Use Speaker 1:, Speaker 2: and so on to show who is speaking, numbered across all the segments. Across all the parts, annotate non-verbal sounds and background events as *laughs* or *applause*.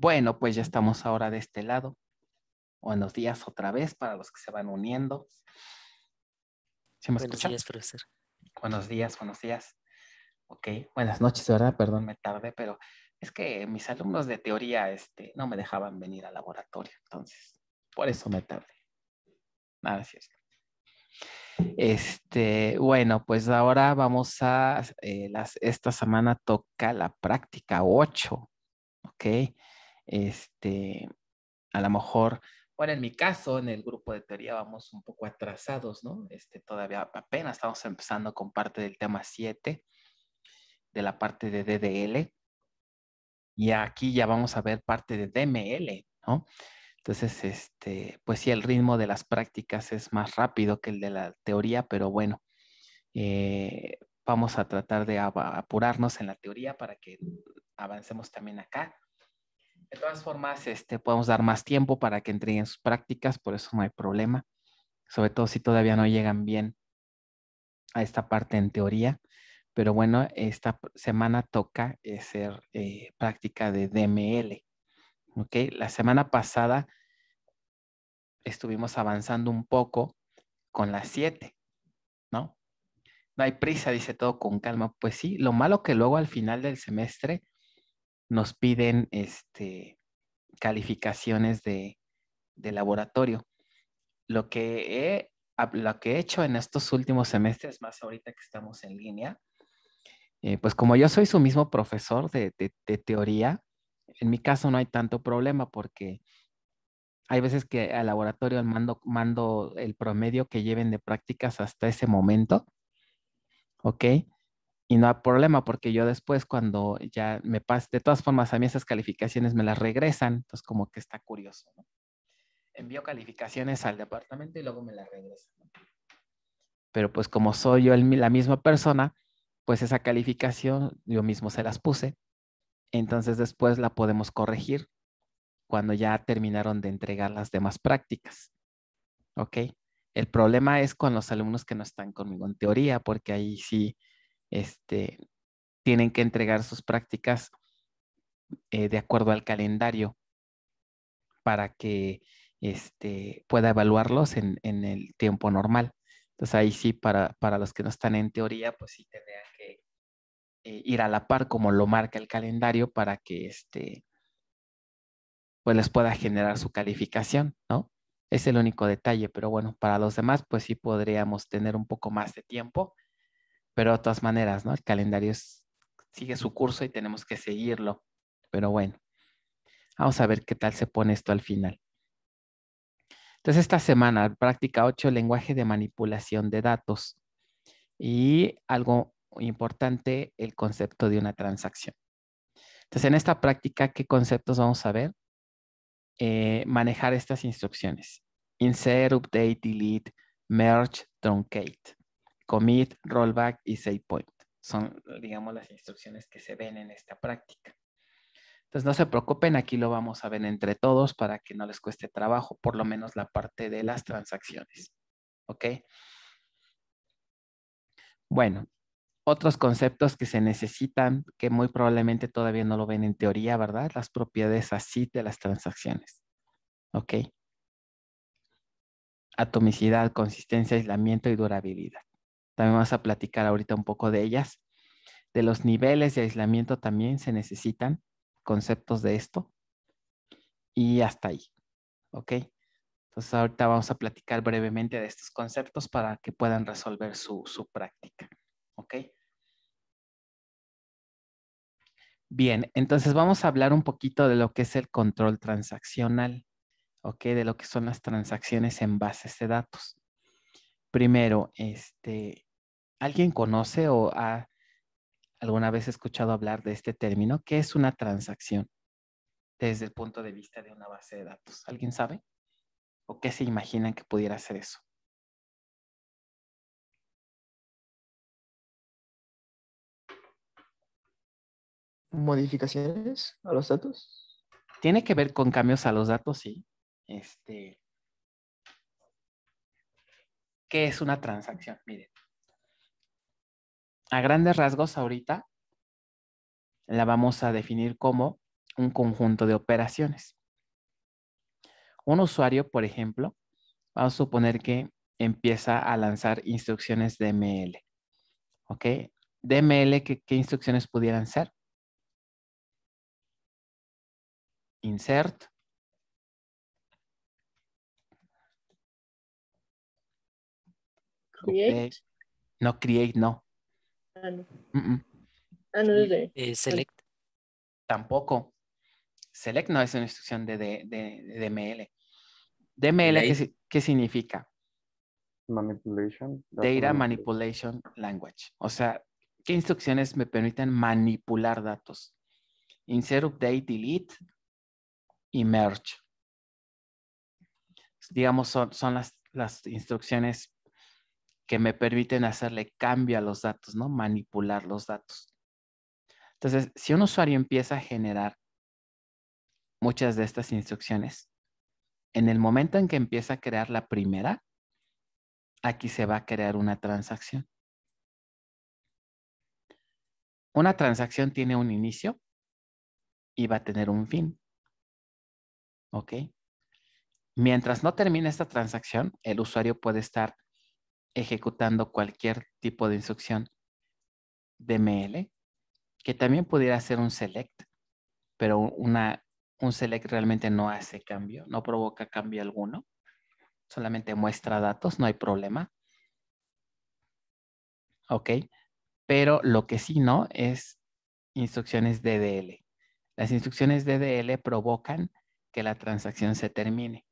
Speaker 1: Bueno, pues ya estamos
Speaker 2: ahora de este lado. Buenos días otra vez para los que se van uniendo. buenos días, profesor. Buenos días, buenos días. Ok, buenas noches, ¿verdad? Perdón, me tardé, pero es que mis alumnos de teoría este, no me dejaban venir al laboratorio, entonces, por eso me tardé. Nada, es Este, bueno, pues ahora vamos a, eh, esta semana toca la práctica 8, ¿ok? este, a lo mejor, bueno, en mi caso, en el grupo de teoría vamos un poco atrasados, ¿no? Este, todavía apenas estamos empezando con parte del tema 7, de la parte de DDL, y aquí ya vamos a ver parte de DML, ¿no? Entonces, este, pues sí, el ritmo de las prácticas es más rápido que el de la teoría, pero bueno, eh, vamos a tratar de apurarnos en la teoría para que avancemos también acá. De todas formas, este, podemos dar más tiempo para que entreguen sus prácticas, por eso no hay problema, sobre todo si todavía no llegan bien a esta parte en teoría. Pero bueno, esta semana toca hacer eh, eh, práctica de DML. ¿ok? La semana pasada estuvimos avanzando un poco con las 7, ¿no? No hay prisa, dice todo con calma. Pues sí, lo malo que luego al final del semestre nos piden este, calificaciones de, laboratorio. Lo que, he, lo que he hecho en estos últimos semestres, más ahorita que estamos en línea, eh, pues como yo soy su mismo profesor de, teoría, en mi caso no hay tanto problema porque hay veces que al laboratorio mando, mando el promedio que lleven de prácticas hasta ese momento, ¿ok? y no hay problema porque yo después cuando ya me pase, de todas formas a mí esas calificaciones me las regresan, entonces como que está curioso, ¿no? Envío calificaciones al departamento y luego me las regresan. Pero pues como soy yo la misma persona, pues esa calificación yo mismo se las puse, entonces después la podemos corregir cuando ya terminaron de entregar las demás prácticas. ¿Ok? El problema es con los alumnos que no están conmigo en teoría, porque ahí sí, este, tienen que entregar sus prácticas eh, de acuerdo al calendario para que este, pueda evaluarlos en, el tiempo normal. Entonces ahí sí, para, los que no están en teoría, pues sí tendrían que eh, ir a la par como lo marca el calendario para que este, pues les pueda generar su calificación, ¿no? Es el único detalle, pero bueno, para los demás, pues sí podríamos tener un poco más de tiempo pero de todas maneras, ¿no? El calendario sigue su curso y tenemos que seguirlo. Pero bueno, vamos a ver qué tal se pone esto al final. Entonces, esta semana, práctica 8, lenguaje de manipulación de datos. Y algo importante, el concepto de una transacción. Entonces, en esta práctica, ¿qué conceptos vamos a ver? Eh, manejar estas instrucciones. Insert, update, delete, merge, truncate commit, rollback y save point. Son, digamos, las instrucciones que se ven en esta práctica. Entonces, no se preocupen, aquí lo vamos a ver entre todos para que no les cueste trabajo, por lo menos la parte de las transacciones. ¿Ok? Bueno, otros conceptos que se necesitan, que muy probablemente todavía no lo ven en teoría, ¿verdad? Las propiedades así de las transacciones. ¿Ok? Atomicidad, consistencia, aislamiento y durabilidad. También vamos a platicar ahorita un poco de ellas. De los niveles de aislamiento también se necesitan conceptos de esto. Y hasta ahí. ¿Ok? Entonces ahorita vamos a platicar brevemente de estos conceptos para que puedan resolver su, su práctica. ¿Ok? Bien, entonces vamos a hablar un poquito de lo que es el control transaccional, ¿ok? De lo que son las transacciones en bases de datos. Primero, este, ¿alguien conoce o ha alguna vez escuchado hablar de este término? ¿Qué es una transacción desde el punto de vista de una base
Speaker 1: de datos? ¿Alguien sabe? ¿O qué se imaginan que pudiera ser eso? modificaciones a los datos? Tiene que ver con cambios a los datos, sí. Este, ¿Qué es
Speaker 2: una transacción? Miren, a grandes rasgos ahorita la vamos a definir como un conjunto de operaciones. Un usuario, por ejemplo, vamos a suponer que empieza a lanzar instrucciones DML. ¿Ok? DML, ¿qué, qué instrucciones pudieran
Speaker 1: ser? Insert,
Speaker 2: No, create, no.
Speaker 1: Ah, no. Ah,
Speaker 2: eh, select. Tampoco. Select no es una instrucción de, de, de, DML. DML, ¿qué, significa? Manipulation. Data Manipulation Language. O sea, ¿qué instrucciones me permiten manipular datos? Insert, update, delete y merge. Digamos, son, las, las instrucciones que me permiten hacerle cambio a los datos, ¿no? Manipular los datos. Entonces, si un usuario empieza a generar muchas de estas instrucciones, en el momento en que empieza a crear la primera, aquí se va a crear una transacción. Una transacción tiene un inicio y va a tener un fin. ¿Ok? Mientras no termine esta transacción, el usuario puede estar ejecutando cualquier tipo de instrucción DML, que también pudiera ser un select, pero una, un select realmente no hace cambio, no provoca cambio alguno, solamente muestra datos, no hay problema. ¿Ok? Pero lo que sí no es instrucciones DDL. Las instrucciones DDL provocan que la transacción se termine.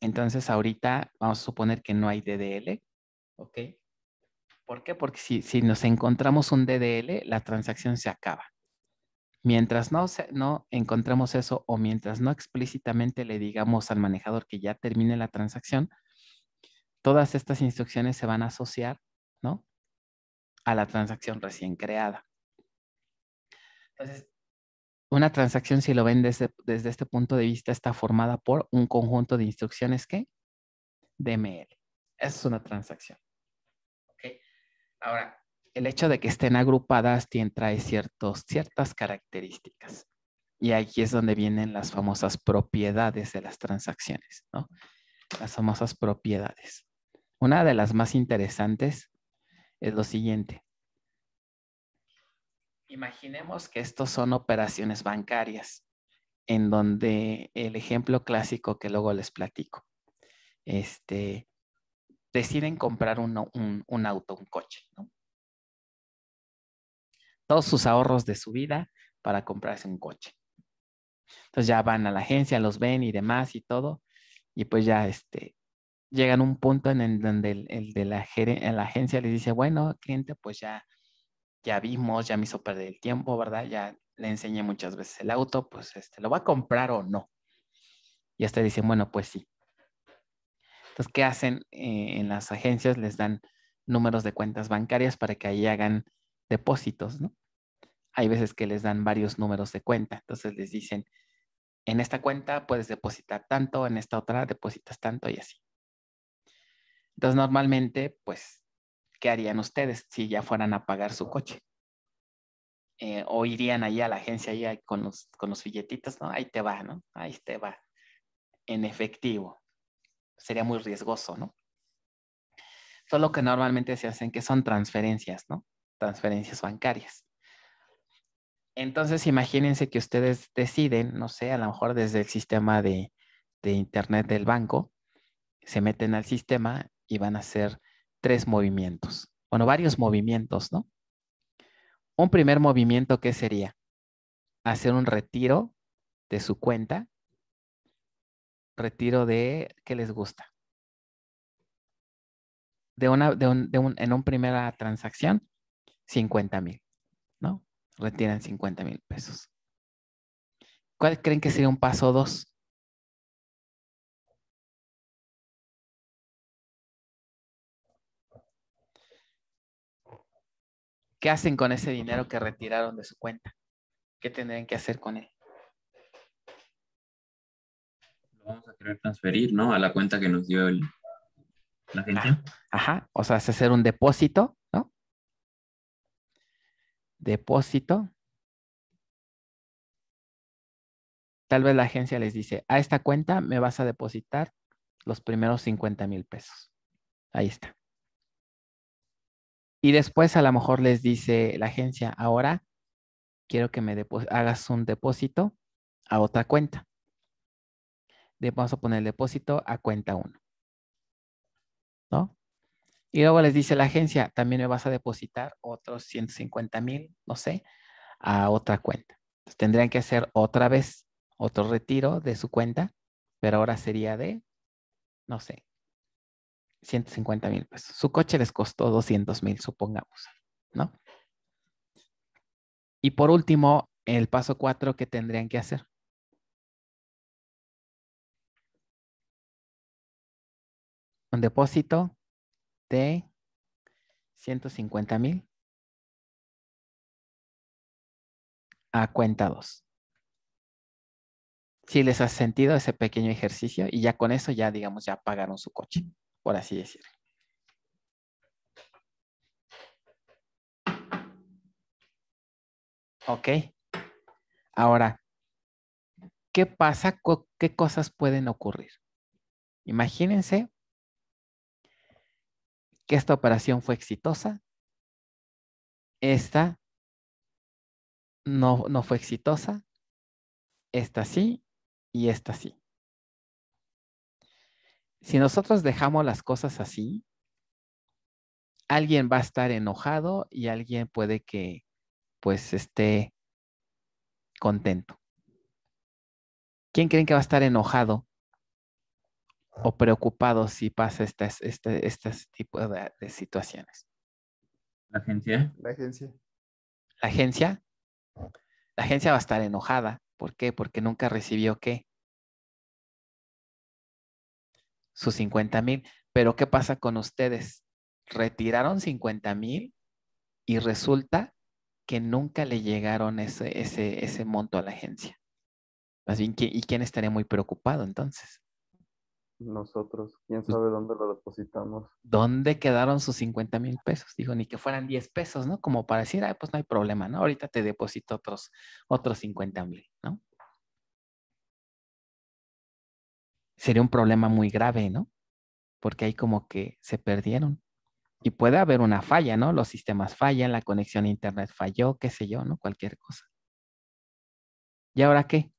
Speaker 2: Entonces ahorita vamos a suponer que no hay DDL, ¿ok? ¿Por qué? Porque si, nos encontramos un DDL, la transacción se acaba. Mientras no, no encontremos eso o mientras no explícitamente le digamos al manejador que ya termine la transacción, todas estas instrucciones se van a asociar, ¿no? A la transacción recién creada. Entonces, una transacción, si lo ven desde, este punto de vista, está formada por un conjunto de instrucciones que DML. Esa es una transacción. ¿Okay? Ahora, el hecho de que estén agrupadas tiene, trae ciertas características. Y aquí es donde vienen las famosas propiedades de las transacciones, ¿no? Las famosas propiedades. Una de las más interesantes es lo siguiente. Imaginemos que estos son operaciones bancarias, en donde el ejemplo clásico que luego les platico, este, deciden comprar un, un, auto, un coche, Todos sus ahorros de su vida para comprarse un coche. Entonces ya van a la agencia, los ven y demás y todo, y pues ya este, llegan a un punto en donde el, el de la, la agencia les dice, bueno, cliente, pues ya ya vimos, ya me hizo perder el tiempo, ¿verdad? Ya le enseñé muchas veces el auto, pues este, ¿lo va a comprar o no? Y hasta dicen, bueno, pues sí. Entonces, ¿qué hacen eh, en las agencias? Les dan números de cuentas bancarias para que ahí hagan depósitos, ¿no? Hay veces que les dan varios números de cuenta, entonces les dicen, en esta cuenta puedes depositar tanto, en esta otra depositas tanto y así. Entonces, normalmente, pues ¿qué harían ustedes si ya fueran a pagar su coche? Eh, o irían allá a la agencia con los, con billetitos, ¿no? Ahí te va, ¿no? Ahí te va. En efectivo. Sería muy riesgoso, ¿no? todo lo que normalmente se hacen, que son transferencias, ¿no? Transferencias bancarias. Entonces, imagínense que ustedes deciden, no sé, a lo mejor desde el sistema de Internet del banco, se meten al sistema y van a hacer tres movimientos, bueno, varios movimientos, ¿no? Un primer movimiento ¿qué sería hacer un retiro de su cuenta, retiro de, ¿qué les gusta? De una, de un, en una primera transacción, 50 mil,
Speaker 1: ¿no? Retiran 50 mil pesos. ¿Cuál creen que sería un paso dos ¿Qué hacen con ese dinero que
Speaker 2: retiraron de su cuenta? ¿Qué tendrían que hacer con él?
Speaker 3: Lo vamos a querer transferir, ¿no? A la cuenta que nos dio la agencia.
Speaker 1: Ajá. Ajá. O sea, es hacer un depósito, ¿no? Depósito. Tal vez la agencia les dice,
Speaker 2: a esta cuenta me vas a depositar los primeros 50 mil pesos. Ahí está. Y después a lo mejor les dice la agencia, ahora quiero que me hagas un depósito a otra cuenta. Le vamos a poner el depósito a cuenta 1. ¿No? Y luego les dice la agencia, también me vas a depositar otros 150 mil, no sé, a otra cuenta. Entonces, tendrían que hacer otra vez otro retiro de su cuenta, pero ahora sería de, no sé, 150 mil pesos. Su coche les costó 200 mil, supongamos, ¿no?
Speaker 1: Y por último, el paso 4 ¿qué tendrían que hacer. Un depósito de 150 mil a cuenta 2. Si les ha sentido
Speaker 2: ese pequeño ejercicio y ya con eso ya digamos ya pagaron su coche por así decirlo.
Speaker 1: Ok. Ahora, ¿qué pasa?
Speaker 2: ¿Qué cosas pueden ocurrir? Imagínense
Speaker 1: que esta operación fue exitosa. Esta no, no fue exitosa. Esta sí y esta
Speaker 2: sí si nosotros dejamos las cosas así, alguien va a estar enojado y alguien puede que pues esté contento. ¿Quién creen que va a estar enojado o preocupado si pasa este, tipo de, de, situaciones?
Speaker 3: La agencia. La agencia.
Speaker 2: La agencia. La agencia va a estar enojada. ¿Por qué? Porque nunca recibió qué? sus 50 mil. Pero ¿qué pasa con ustedes? Retiraron 50 mil y resulta que nunca le llegaron ese, ese, ese monto a la agencia. Más bien, ¿y quién estaría muy preocupado entonces?
Speaker 3: Nosotros, quién pues sabe dónde lo depositamos.
Speaker 2: ¿Dónde quedaron sus 50 mil pesos? Dijo, ni que fueran 10 pesos, ¿no? Como para decir, ay, pues no hay problema, ¿no? Ahorita te deposito otros, otros 50 mil, ¿no? sería un problema muy grave, ¿no? Porque ahí como que se perdieron. Y puede haber una falla, ¿no? Los sistemas fallan, la conexión a Internet falló, qué sé yo, ¿no? Cualquier cosa. ¿Y ahora qué?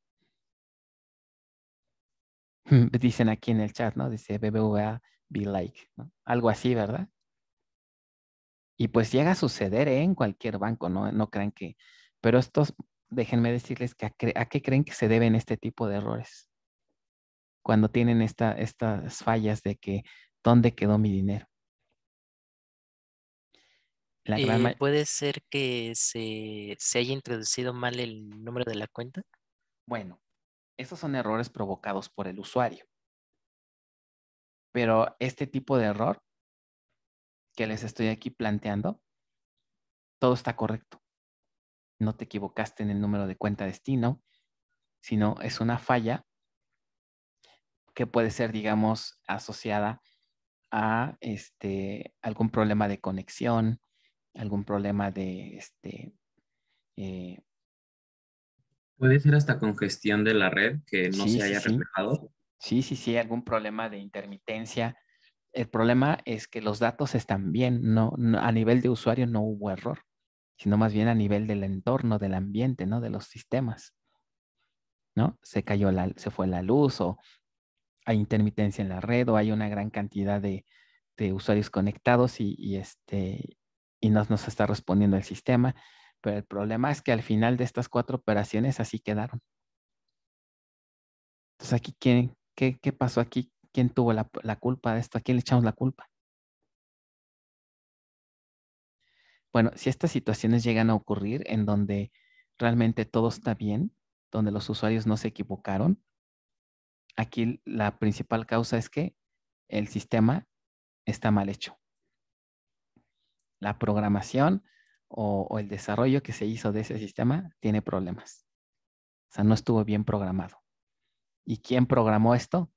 Speaker 2: *laughs* Dicen aquí en el chat, ¿no? Dice BBVA, be like, ¿no? Algo así, ¿verdad? Y pues llega a suceder ¿eh? en cualquier banco, ¿no? No crean que... Pero estos, déjenme decirles que a qué creen que se deben este tipo de errores cuando tienen estas fallas de que dónde quedó mi dinero. Eh,
Speaker 3: ¿Puede ser que se, se haya introducido mal el número de la cuenta?
Speaker 2: Bueno, esos son errores provocados por el usuario. Pero este tipo de error que les estoy aquí planteando, todo está correcto. No te equivocaste en el número de cuenta destino, sino es una falla que puede ser, digamos, asociada a este, algún problema de conexión, algún problema de... Este, eh
Speaker 3: puede ser hasta congestión de la red que no se haya sí,
Speaker 2: reflejado. Sí, sí, sí, algún problema de intermitencia. El problema es que los datos están bien, a nivel de usuario no hubo error, sino más bien a nivel del entorno, del ambiente, ¿no? De los sistemas. ¿No? Se cayó la, se fue la luz o hay intermitencia en la red o hay una gran cantidad de, usuarios conectados y, este, no nos está respondiendo el sistema. Pero el problema es que al final de estas cuatro operaciones así quedaron. Entonces aquí, qué, pasó aquí? ¿Quién tuvo la, la culpa de esto? ¿A quién le echamos la culpa? Bueno, si estas situaciones llegan a ocurrir en donde realmente todo está bien, donde los usuarios no se equivocaron, aquí la principal causa es que el sistema está mal hecho. La programación o, el desarrollo que se hizo de
Speaker 1: ese sistema tiene problemas. O sea, no estuvo bien programado. ¿Y quién programó esto?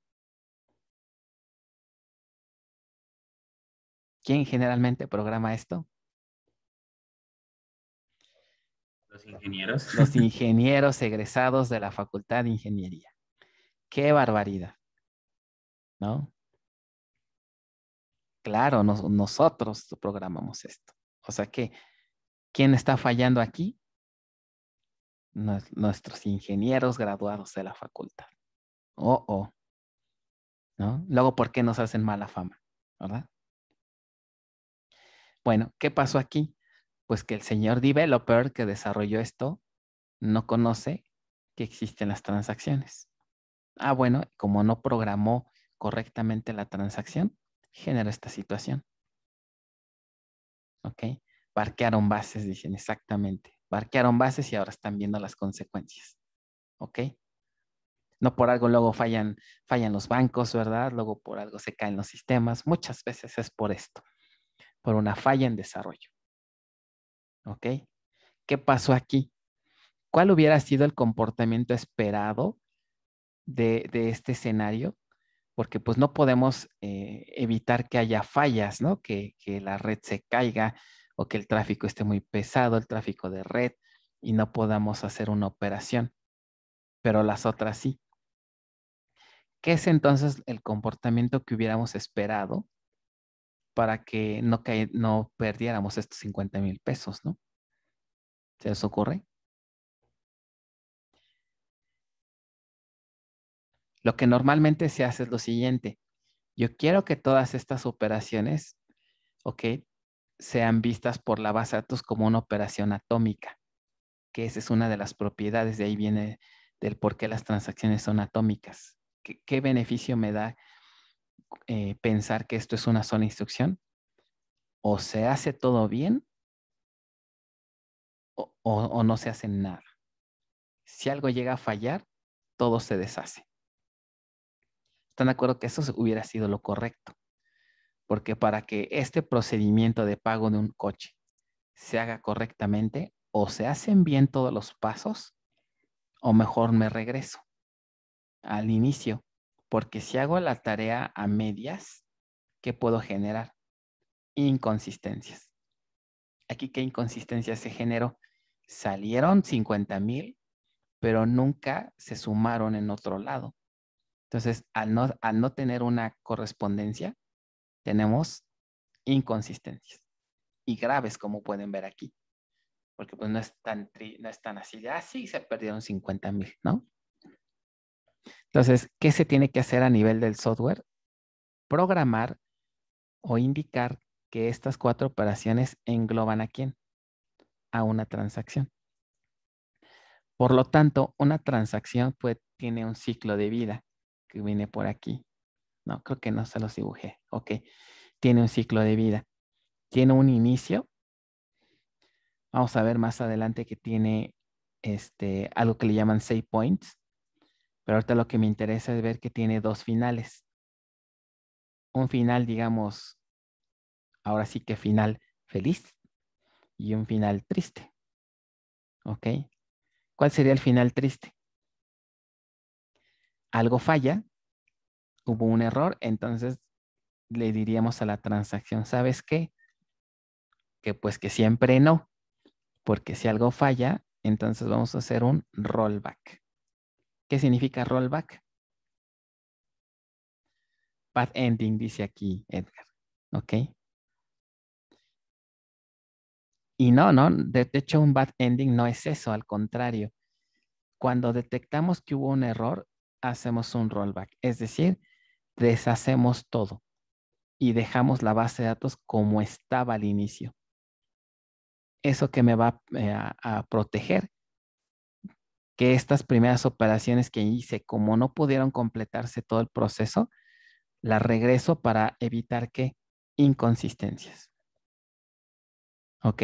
Speaker 1: ¿Quién generalmente programa esto? Los ingenieros. Los *laughs*
Speaker 2: ingenieros egresados de la Facultad de Ingeniería. Qué barbaridad, ¿no? Claro, nosotros programamos esto. O sea que, ¿quién está fallando aquí? nuestros ingenieros graduados de la facultad. Oh, oh. ¿No? Luego, ¿por qué nos hacen mala fama? ¿Verdad? Bueno, ¿qué pasó aquí? Pues que el señor developer que desarrolló esto no conoce que existen las transacciones. Ah, bueno, como no programó correctamente la transacción, generó esta situación. ¿Ok? Barquearon bases, dicen exactamente. Barquearon bases y ahora están viendo las consecuencias. ¿Ok? No por algo luego fallan, fallan los bancos, ¿verdad? Luego por algo se caen los sistemas. Muchas veces es por esto, por una falla en desarrollo. ¿Ok? ¿Qué pasó aquí? ¿Cuál hubiera sido el comportamiento esperado de, este escenario, porque pues no podemos eh, evitar que haya fallas, ¿no? Que, la red se caiga o que el tráfico esté muy pesado, el tráfico de red, y no podamos hacer una operación, pero las otras sí. ¿Qué es entonces el comportamiento que hubiéramos esperado para que no, no perdiéramos estos 50 mil pesos, ¿no? ¿Se les ocurre? Lo que normalmente se hace es lo siguiente. Yo quiero que todas estas operaciones, ¿ok? Sean vistas por la base de datos como una operación atómica, que esa es una de las propiedades, de ahí viene del por qué las transacciones son atómicas. ¿Qué, beneficio me da eh, pensar que esto es una sola instrucción? O se hace todo bien o no se hace nada. Si algo llega a fallar, todo se deshace. Están de acuerdo que eso hubiera sido lo correcto. Porque para que este procedimiento de pago de un coche se haga correctamente, o se hacen bien todos los pasos, o mejor me regreso al inicio. Porque si hago la tarea a medias, ¿qué puedo generar? Inconsistencias. Aquí, ¿qué inconsistencias se generó? Salieron 50 mil, pero nunca se sumaron en otro lado. Entonces, al no, tener una correspondencia, tenemos inconsistencias y graves, como pueden ver aquí. Porque pues, no es tan, no así Ya ah, sí, se perdieron 50 mil, ¿no? Entonces, ¿qué se tiene que hacer a nivel del software? Programar o indicar que estas cuatro operaciones engloban a quién? A una transacción. Por lo tanto, una transacción pues, tiene un ciclo de vida que viene por aquí. No, creo que no se los dibujé. Ok. Tiene un ciclo de vida. Tiene un inicio. Vamos a ver más adelante que tiene este, algo que le llaman save points. Pero ahorita lo que me interesa es ver que tiene dos finales. Un final, digamos, ahora sí que final feliz y un final triste. ¿Ok? ¿Cuál sería el final triste? algo falla, hubo un error, entonces le diríamos a la transacción, ¿sabes qué? Que pues que siempre no, porque si algo falla, entonces vamos a hacer un rollback. ¿Qué significa rollback? bad ending dice aquí Edgar, ¿ok? Y no, no, de hecho un bad ending no es eso, al contrario. Cuando detectamos que hubo un error, hacemos un rollback, es decir, deshacemos todo y dejamos la base de datos como estaba al inicio. Eso que me va eh, a, proteger que estas primeras operaciones que hice, como no pudieron completarse todo el proceso, las regreso para evitar que inconsistencias. ¿Ok?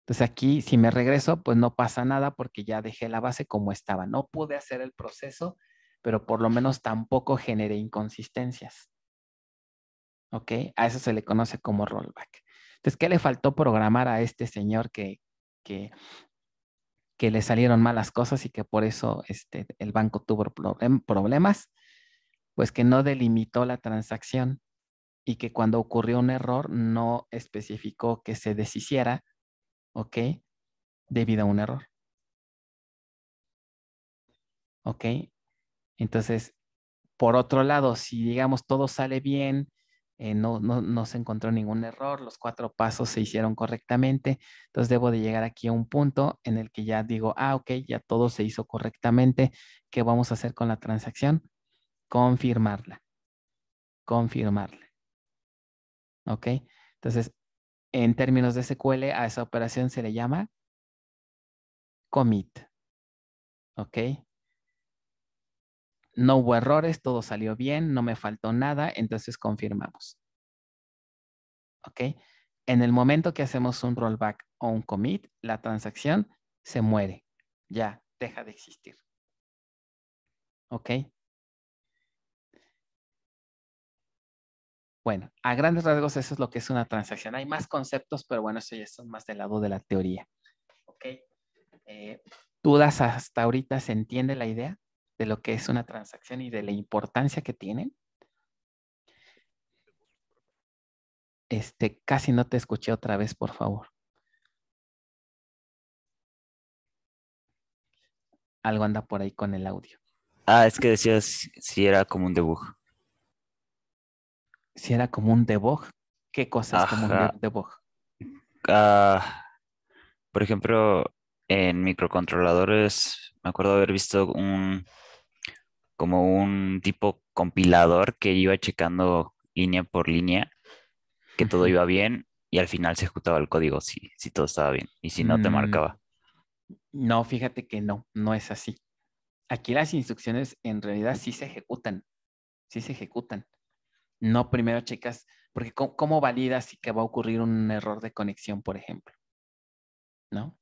Speaker 2: Entonces aquí, si me regreso, pues no pasa nada porque ya dejé la base como estaba. No pude hacer el proceso pero por lo menos tampoco genere inconsistencias. ¿Ok? A eso se le conoce como rollback. Entonces, ¿qué le faltó programar a este señor que, que, que le salieron malas cosas y que por eso este, el banco tuvo problemas? Pues que no delimitó la transacción y que cuando ocurrió un error no especificó que se deshiciera, ¿ok? Debido a un error. ¿Ok? Entonces, por otro lado, si digamos todo sale bien, eh, no, no, se encontró ningún error, los cuatro pasos se hicieron correctamente, entonces debo de llegar aquí a un punto en el que ya digo, ah, ok, ya todo se hizo correctamente, ¿qué vamos a hacer con la transacción? Confirmarla, confirmarla. ¿Ok? Entonces, en términos de SQL, a esa operación se le llama commit. ¿Ok? no hubo errores, todo salió bien, no me faltó nada, entonces confirmamos. ¿Ok? En el momento que hacemos un rollback o un commit, la transacción se muere,
Speaker 1: ya deja de existir. ¿Ok? Bueno, a grandes rasgos eso es lo que es una transacción.
Speaker 2: Hay más conceptos, pero bueno, eso ya son más del lado de la teoría. ¿Ok? ¿Dudas eh, hasta ahorita? ¿Se entiende la idea? de lo que es una transacción y de la importancia
Speaker 1: que tienen. Este, casi no te escuché otra vez, por favor.
Speaker 2: Algo anda por ahí con el audio. Ah, es que decías si era como un debug. Si era como un debug. ¿Qué cosas como un debug?
Speaker 4: Ah, por ejemplo, en microcontroladores me acuerdo haber visto un, como un tipo compilador que iba checando línea por línea que todo iba bien y al final se ejecutaba el código si, todo estaba bien y si no te mm, marcaba.
Speaker 2: No, fíjate que no, no es así. Aquí las instrucciones en realidad sí se ejecutan, sí se ejecutan. No primero checas, porque ¿cómo, validas si que va a ocurrir un error de conexión, por ejemplo?
Speaker 1: ¿No?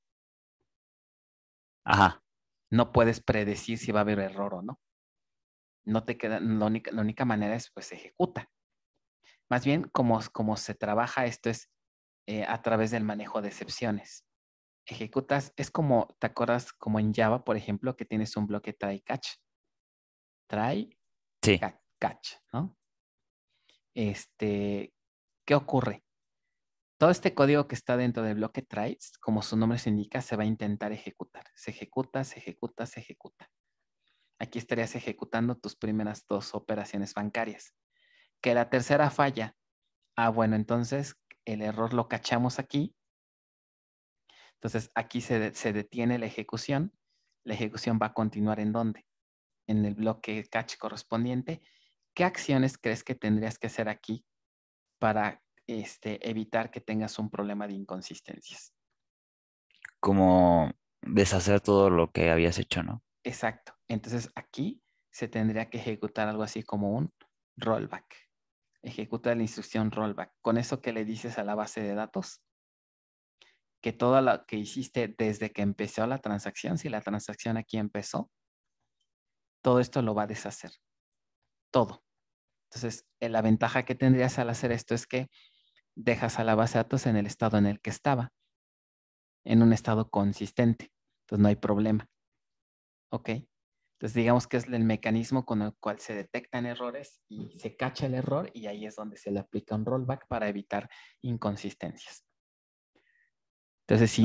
Speaker 1: Ajá.
Speaker 2: No puedes predecir si va a haber error o no no te queda, la única, la única manera es pues ejecuta. Más bien, como, como se trabaja esto es eh, a través del manejo de excepciones. Ejecutas, es como, ¿te acuerdas? Como en Java, por ejemplo, que tienes un bloque try catch. Try catch, ¿no? Este, ¿qué ocurre? Todo este código que está dentro del bloque try, como su nombre se indica, se va a intentar ejecutar. Se ejecuta, se ejecuta, se ejecuta. Aquí estarías ejecutando tus primeras dos operaciones bancarias. Que la tercera falla. Ah, bueno, entonces el error lo cachamos aquí. Entonces aquí se, detiene la ejecución. La ejecución va a continuar en dónde? En el bloque catch correspondiente. ¿Qué acciones crees que tendrías que hacer aquí para este, evitar que tengas un problema de inconsistencias?
Speaker 4: Como deshacer todo lo que habías hecho, ¿no?
Speaker 2: Exacto. Entonces aquí se tendría que ejecutar algo así como un rollback. Ejecuta la instrucción rollback. Con eso que le dices a la base de datos, que todo lo que hiciste desde que empezó la transacción, si la transacción aquí empezó, todo esto lo va a deshacer. Todo. Entonces, eh, la ventaja que tendrías al hacer esto es que dejas a la base de datos en el estado en el que estaba, en un estado consistente. Entonces, no hay problema. ¿Ok? Entonces, digamos que es el mecanismo con el cual se detectan errores y se cacha el error y ahí es donde se le aplica un rollback para evitar inconsistencias. Entonces, si,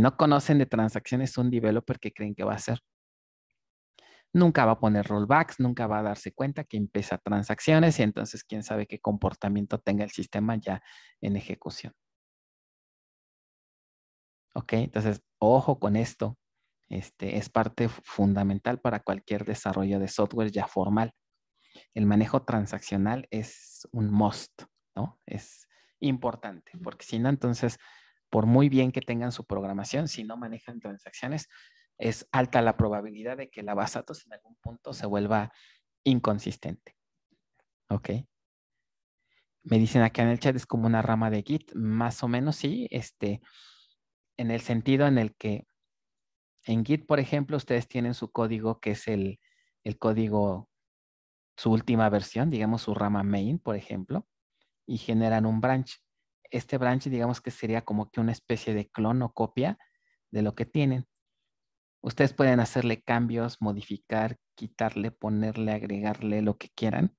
Speaker 2: no, conocen de transacciones un developer que creen que va a hacer, nunca va a poner rollbacks, nunca va a darse cuenta que empieza transacciones y entonces quién sabe qué comportamiento tenga el sistema ya en ejecución. Ok, entonces, ojo con esto. Este, es parte fundamental para cualquier desarrollo de software ya formal. El manejo transaccional es un must, ¿no? Es importante, porque si no, entonces, por muy bien que tengan su programación, si no manejan transacciones, es alta la probabilidad de que la base de datos en algún punto se vuelva inconsistente. ¿Ok? Me dicen acá en el chat, es como una rama de Git, más o menos, sí, este, en el sentido en el que en Git, por ejemplo, ustedes tienen su código que es el, código, su última versión, digamos su rama main, por ejemplo, y generan un branch. Este branch, digamos que sería como que una especie de clon o copia de lo que tienen. Ustedes pueden hacerle cambios, modificar, quitarle, ponerle, agregarle lo que quieran.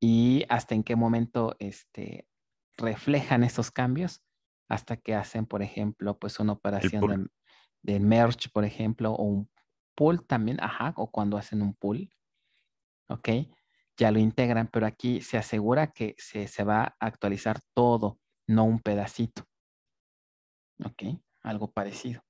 Speaker 2: Y hasta en qué momento este, reflejan esos cambios, hasta que hacen, por ejemplo, pues una operación. de de merge, por ejemplo, o un pool también, ajá, o cuando hacen un pool, ¿ok? Ya lo integran, pero aquí se asegura que se, va a actualizar todo, no un pedacito, ¿ok? Algo parecido.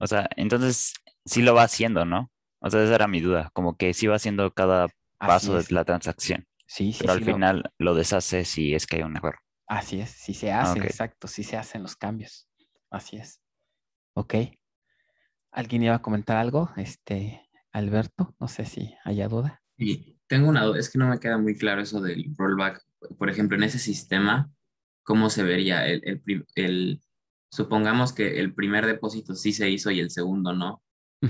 Speaker 4: O sea, entonces sí lo va haciendo, ¿no? O sea, esa era mi duda, como que sí va haciendo cada paso de la transacción. Sí, sí. Pero al final lo... deshace si es
Speaker 2: que hay un error. Así es, si se hace, exacto, si se hacen los cambios. Así es. Ok. ¿Alguien iba a comentar algo? Este, Alberto, no sé si haya duda.
Speaker 3: Sí, tengo una duda, es que no me queda muy claro eso del rollback. Por ejemplo, en ese sistema, ¿cómo se vería? el, supongamos que el primer depósito sí se hizo y el segundo no.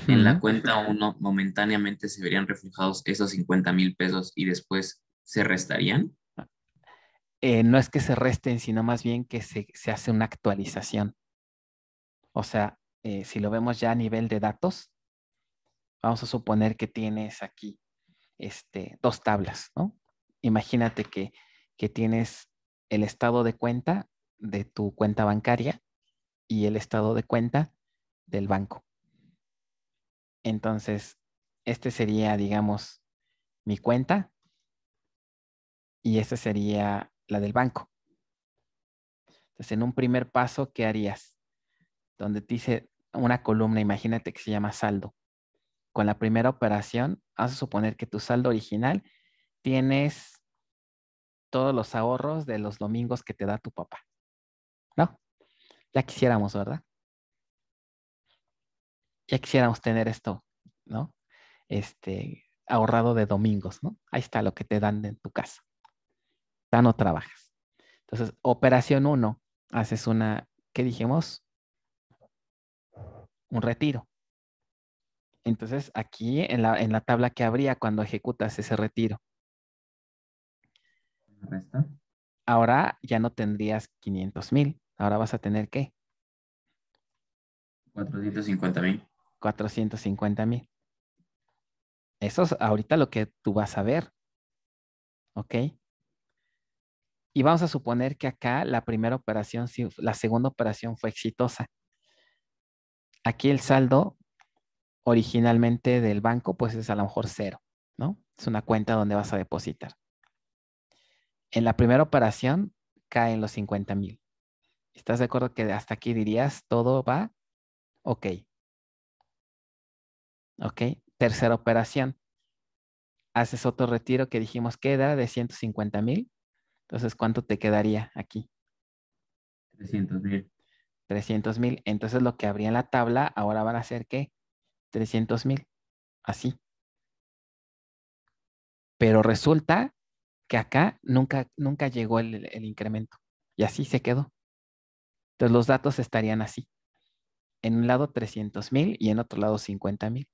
Speaker 3: En la cuenta 1 momentáneamente se verían reflejados esos 50 mil pesos y después se restarían.
Speaker 2: Eh, no es que se resten, sino más bien que se, se hace una actualización. O sea, eh, si lo vemos ya a nivel de datos, vamos a suponer que tienes aquí este, dos tablas, ¿no? Imagínate que, que tienes el estado de cuenta de tu cuenta bancaria y el estado de cuenta del banco. Entonces, este sería, digamos, mi cuenta y esta sería la del banco. Entonces, en un primer paso, ¿qué harías? donde te dice una columna, imagínate que se llama saldo. Con la primera operación, a suponer que tu saldo original tienes todos los ahorros de los domingos que te da tu papá. ¿No? Ya quisiéramos, ¿verdad? Ya quisiéramos tener esto, ¿no? Este, ahorrado de domingos, ¿no? Ahí está lo que te dan en tu casa. Ya no trabajas. Entonces, operación uno, haces una, ¿qué dijimos? un retiro. Entonces, aquí en la, en la tabla que habría cuando ejecutas ese retiro. Ahora ya no tendrías 500 mil. Ahora vas a tener qué?
Speaker 3: 450
Speaker 2: mil. 450 mil. Eso es ahorita lo que tú vas a ver. ¿Ok? Y vamos a suponer que acá la primera operación, la segunda operación fue exitosa aquí el saldo originalmente del banco, pues es a lo mejor cero, ¿no? Es una cuenta donde vas a depositar. En la primera operación caen los 50 mil. ¿Estás de acuerdo que hasta aquí dirías todo va? Ok. Ok. Tercera operación. Haces otro retiro que dijimos queda de 150 mil. Entonces, ¿cuánto te quedaría aquí?
Speaker 3: 300 mil.
Speaker 2: 300 mil. Entonces lo que habría en la tabla ahora van a ser que 300 mil. Así. Pero resulta que acá nunca, nunca llegó el, el, incremento. Y así se quedó. Entonces los datos estarían así. En un lado 300 mil y en otro lado 50 mil.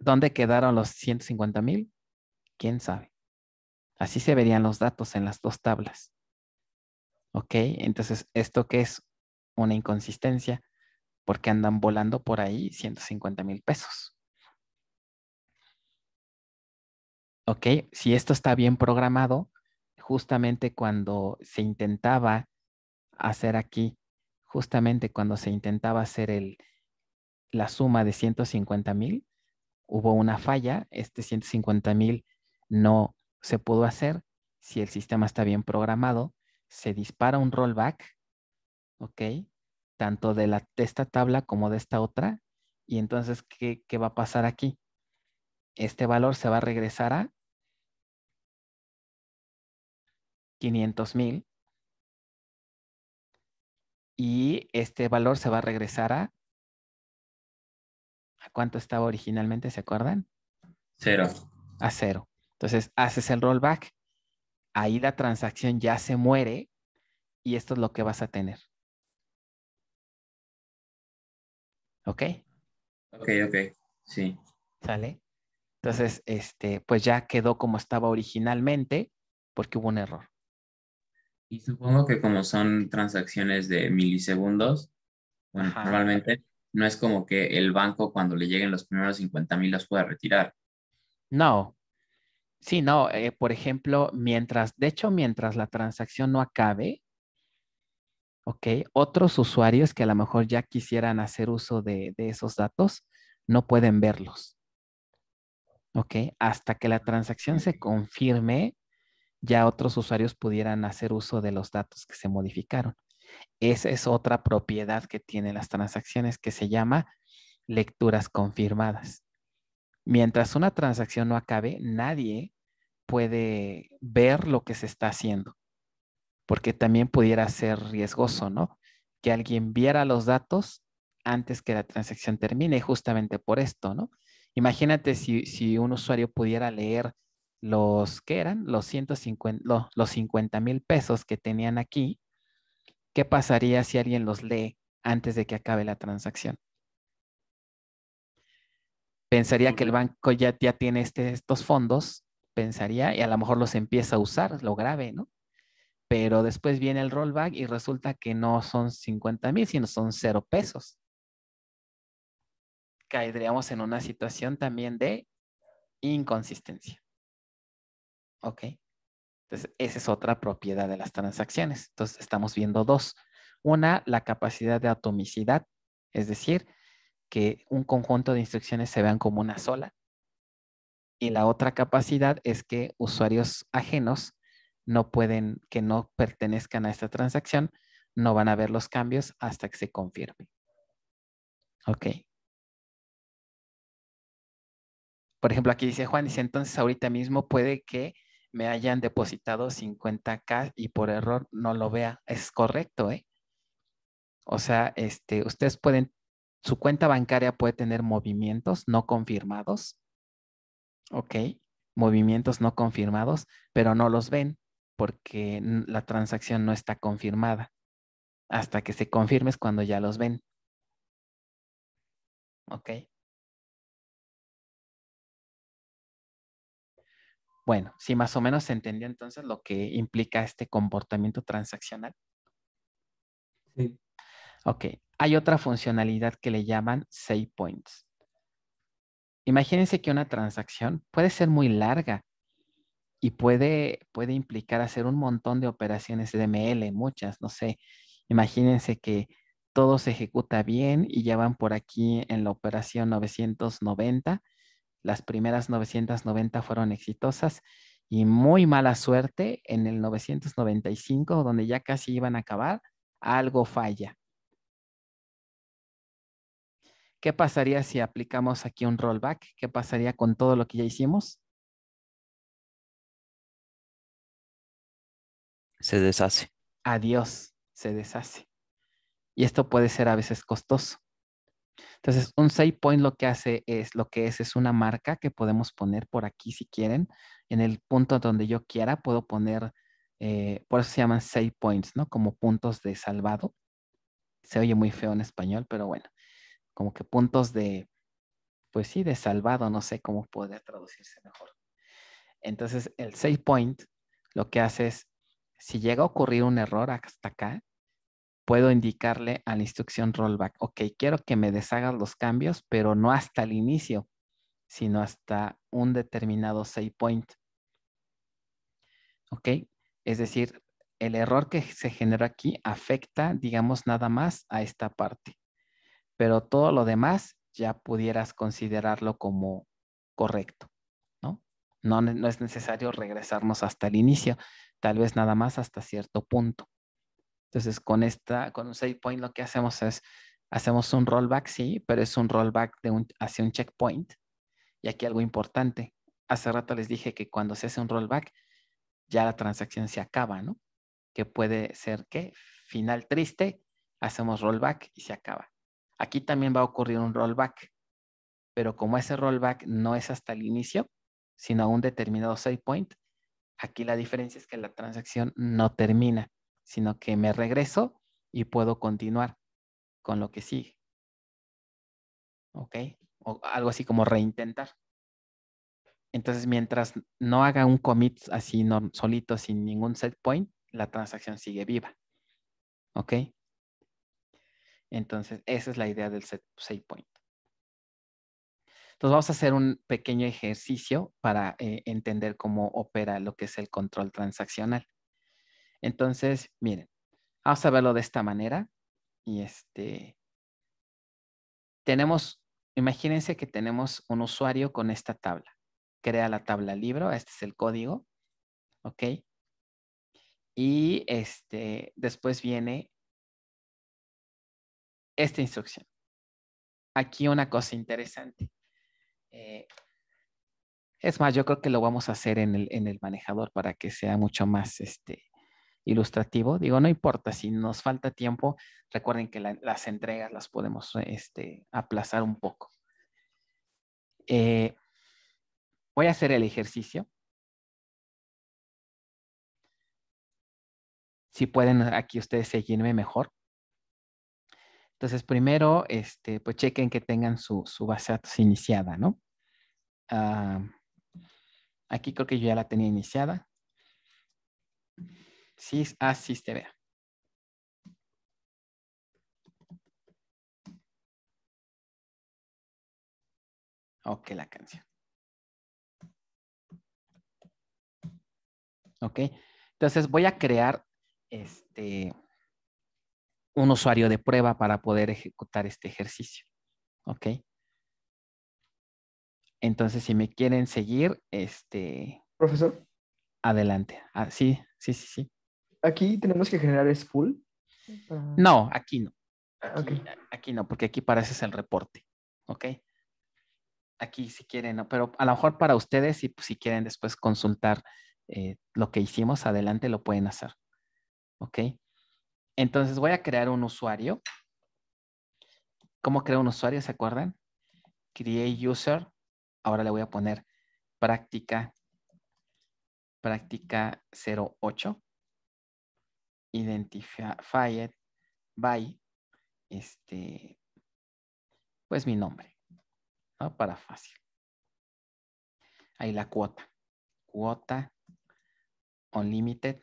Speaker 2: ¿Dónde quedaron los 150 mil? ¿Quién sabe? Así se verían los datos en las dos tablas. ¿Ok? Entonces, ¿esto que es? Una inconsistencia porque andan volando por ahí 150 mil pesos. ¿Ok? Si esto está bien programado, justamente cuando se intentaba hacer aquí, justamente cuando se intentaba hacer la suma de 150 mil, hubo una falla, este 150 mil no se pudo hacer. Si el sistema está bien programado, se dispara un rollback, ¿ok? Tanto de, la, esta tabla como de esta otra. Y entonces, ¿qué, va a
Speaker 1: pasar aquí? Este valor se va a regresar a 500 Y este valor se va a regresar a... ¿A cuánto estaba
Speaker 2: originalmente? ¿Se acuerdan? Cero. A cero. Entonces haces el rollback ahí la transacción ya se muere y esto es lo que vas a tener. ¿Ok? Ok, ok, sí. ¿Sale? Entonces, este, pues ya quedó como estaba originalmente porque hubo un error.
Speaker 3: Y supongo que como son transacciones de milisegundos, bueno, normalmente no es como que el banco cuando le lleguen los primeros 50 mil los pueda retirar. No, Sí, no, eh, por ejemplo,
Speaker 2: mientras, de hecho, mientras la transacción no acabe, ¿ok? Otros usuarios que a lo mejor ya quisieran hacer uso de, de esos datos no pueden verlos, ¿ok? Hasta que la transacción se confirme, ya otros usuarios pudieran hacer uso de los datos que se modificaron. Esa es otra propiedad que tienen las transacciones que se llama lecturas confirmadas mientras una transacción no acabe, nadie puede ver lo que se está haciendo, porque también pudiera ser riesgoso, ¿no? Que alguien viera los datos antes que la transacción termine, justamente por esto, ¿no? Imagínate si, un usuario pudiera leer los que eran los 150 los 50 mil pesos que tenían aquí, ¿qué pasaría si alguien los lee antes de que acabe la transacción? pensaría que el banco ya, tiene este, estos fondos, pensaría, y a lo mejor los empieza a usar, lo grave, ¿no? Pero después viene el rollback y resulta que no son 50 mil, sino son cero pesos. Caeríamos en una situación también de inconsistencia. ¿Ok? Entonces, esa es otra propiedad de las transacciones. Entonces, estamos viendo dos. Una, la capacidad de atomicidad, es decir, que un conjunto de instrucciones se vean como una sola. Y la otra capacidad es que usuarios ajenos no pueden, que no pertenezcan a esta transacción, no van a ver los cambios hasta que se confirme. Ok. Por ejemplo, aquí dice Juan, dice entonces ahorita mismo puede que me hayan depositado 50k y por error no lo vea. Es correcto, ¿eh? O sea, este, ustedes pueden su cuenta bancaria puede tener movimientos no confirmados. Ok, movimientos no confirmados, pero no los ven porque la transacción no está confirmada. Hasta que se
Speaker 1: confirme es cuando ya los ven. Ok. Bueno, si más o menos se entendió
Speaker 2: entonces lo que implica este comportamiento transaccional. Sí. Ok, hay otra funcionalidad que le llaman save points. Imagínense que una transacción puede ser muy larga y puede, puede implicar hacer un montón de operaciones de ML, muchas, no sé. Imagínense que todo se ejecuta bien y ya van por aquí en la operación 990. Las primeras 990 fueron exitosas y muy mala suerte en el 995, donde ya casi iban a acabar, algo falla
Speaker 1: ¿Qué pasaría si aplicamos aquí un rollback? ¿Qué pasaría con todo lo que ya hicimos? Se deshace. Adiós, se deshace.
Speaker 2: Y esto puede ser a veces costoso. Entonces, un save point lo que hace es, lo que es, es una marca que podemos poner por aquí si quieren. En el punto donde yo quiera puedo poner, eh, por eso se llaman save points, ¿no? Como puntos de salvado. Se oye muy feo en español, pero bueno como que puntos de, pues sí, de salvado, no sé cómo puede traducirse mejor. Entonces, el save point lo que hace es, si llega a ocurrir un error hasta acá, puedo indicarle a la instrucción rollback, ok, quiero que me deshagas los cambios, pero no hasta el inicio, sino hasta un determinado save point. ¿Ok? Es decir, el error que se generó aquí afecta, digamos, nada más a esta parte pero todo lo demás ya pudieras considerarlo como correcto, ¿no? ¿no? es necesario regresarnos hasta el inicio, tal vez nada más hasta cierto punto. Entonces, con esta, con un save point lo que hacemos es, hacemos un rollback, sí, pero es un rollback de un, hacia un checkpoint. Y aquí algo importante, hace rato les dije que cuando se hace un rollback, ya la transacción se acaba, ¿no? Que puede ser que final triste, hacemos rollback y se acaba. Aquí también va a ocurrir un rollback, pero como ese rollback no es hasta el inicio, sino a un determinado set point, aquí la diferencia es que la transacción no termina, sino que me regreso y puedo continuar con lo que sigue. ¿Ok? O algo así como reintentar. Entonces, mientras no haga un commit así solito, sin ningún set point, la transacción sigue viva. ¿Ok? Entonces, esa es la idea del set, save point. Entonces, vamos a hacer un pequeño ejercicio para eh, entender cómo opera lo que es el control transaccional. Entonces, miren, vamos a verlo de esta manera. Y este, tenemos, imagínense que tenemos un usuario con esta tabla. Crea la tabla libro, este es el código, ¿ok? Y este, después viene esta instrucción. Aquí una cosa interesante. Eh, es más, yo creo que lo vamos a hacer en el, en el manejador para que sea mucho más este, ilustrativo. Digo, no importa, si nos falta tiempo, recuerden que las entregas las podemos este, aplazar un poco.
Speaker 1: Eh, voy a hacer el ejercicio. Si pueden aquí ustedes seguirme mejor.
Speaker 2: Entonces, primero, este, pues chequen que tengan su, base de datos iniciada, ¿no? Ah, aquí creo que yo ya la tenía iniciada.
Speaker 1: Sí, así ah, te este, vea. Ok, la canción.
Speaker 2: Ok, entonces voy a crear este un usuario de prueba para poder ejecutar este ejercicio. ¿Ok? Entonces, si me quieren seguir, este... Profesor. Adelante. Ah, sí, sí, sí, sí. ¿Aquí tenemos que generar spool No, aquí no. Aquí, no, porque aquí es el reporte. ¿Ok? Aquí si quieren, pero a lo mejor para ustedes, si, si quieren después consultar eh, lo que hicimos, adelante lo pueden hacer. ¿Ok? Entonces voy a crear un usuario. ¿Cómo creo un usuario? ¿Se acuerdan? Create user. Ahora le voy a poner práctica, práctica 08. it by, este, pues mi nombre, ¿no? Para fácil.
Speaker 1: Ahí la cuota. Cuota unlimited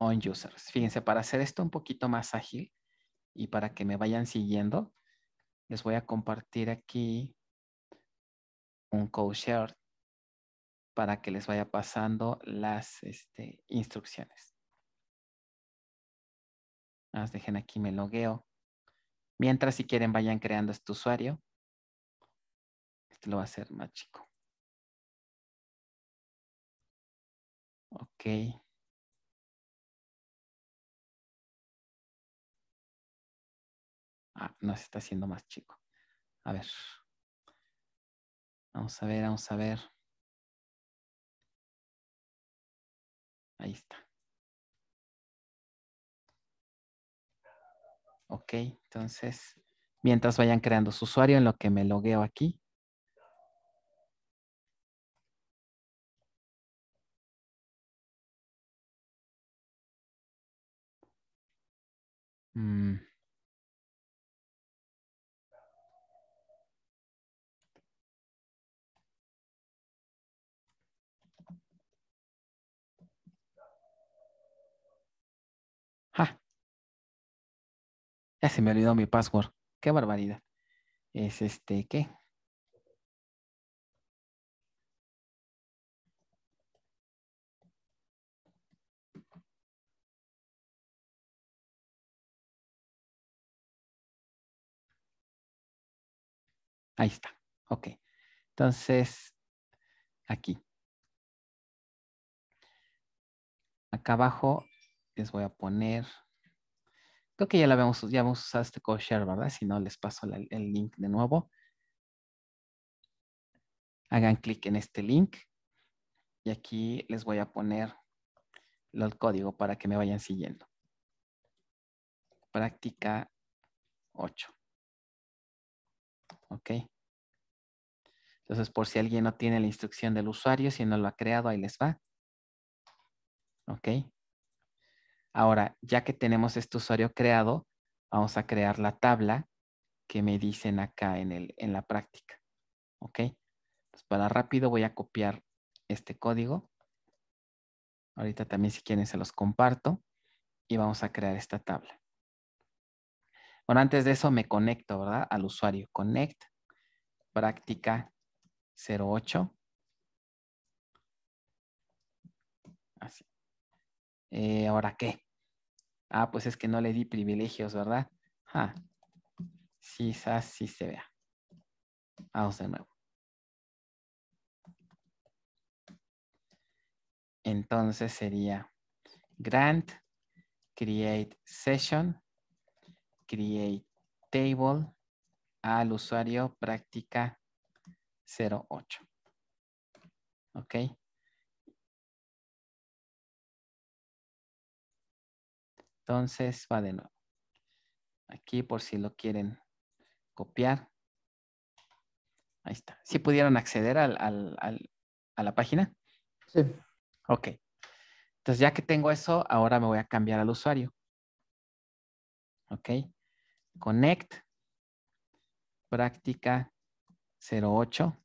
Speaker 1: on users. Fíjense, para hacer esto un poquito más ágil
Speaker 2: y para que me vayan siguiendo, les voy a compartir aquí un code share para que les vaya pasando las este, instrucciones. dejen aquí, me logueo.
Speaker 1: Mientras, si quieren, vayan creando este usuario. Esto lo va a hacer más chico. Ok. Ah, no se está haciendo más chico. A ver. Vamos a ver, vamos a ver. Ahí está. Ok, entonces,
Speaker 2: mientras vayan creando su usuario, en lo que me logueo aquí.
Speaker 1: Mm. Ya se me olvidó mi password. Qué barbaridad. Es este, ¿qué? Ahí está. Ok. Entonces, aquí.
Speaker 2: Acá abajo les voy a poner Creo que ya la vemos, ya hemos usado este co-share, ¿verdad? Si no, les paso el link de nuevo. Hagan clic en este link y aquí les voy a poner el código para que me vayan siguiendo. Práctica 8. ¿Ok? Entonces, por si alguien no tiene la instrucción del usuario, si no lo ha creado, ahí les va. ¿Ok? Ahora, ya que tenemos este usuario creado, vamos a crear la tabla que me dicen acá en, la práctica. ¿Ok? para rápido voy a copiar este código. Ahorita también si quieren se los comparto. Y vamos a crear esta tabla. Bueno, antes de eso me conecto, ¿verdad? Al usuario. Connect, práctica 08. Eh, ¿Ahora qué? Ah, pues es que no le di privilegios, ¿verdad?
Speaker 1: Ah, sí, sí se vea. Vamos de nuevo. Entonces
Speaker 2: sería grant, create session, create table al usuario práctica
Speaker 1: 08. ¿Ok? Entonces va de nuevo.
Speaker 2: Aquí por si lo quieren copiar. Ahí está. ¿Sí pudieron acceder a la página? Sí. Ok. Entonces ya que tengo eso, ahora me voy a cambiar al usuario. Ok. Connect. Práctica 08.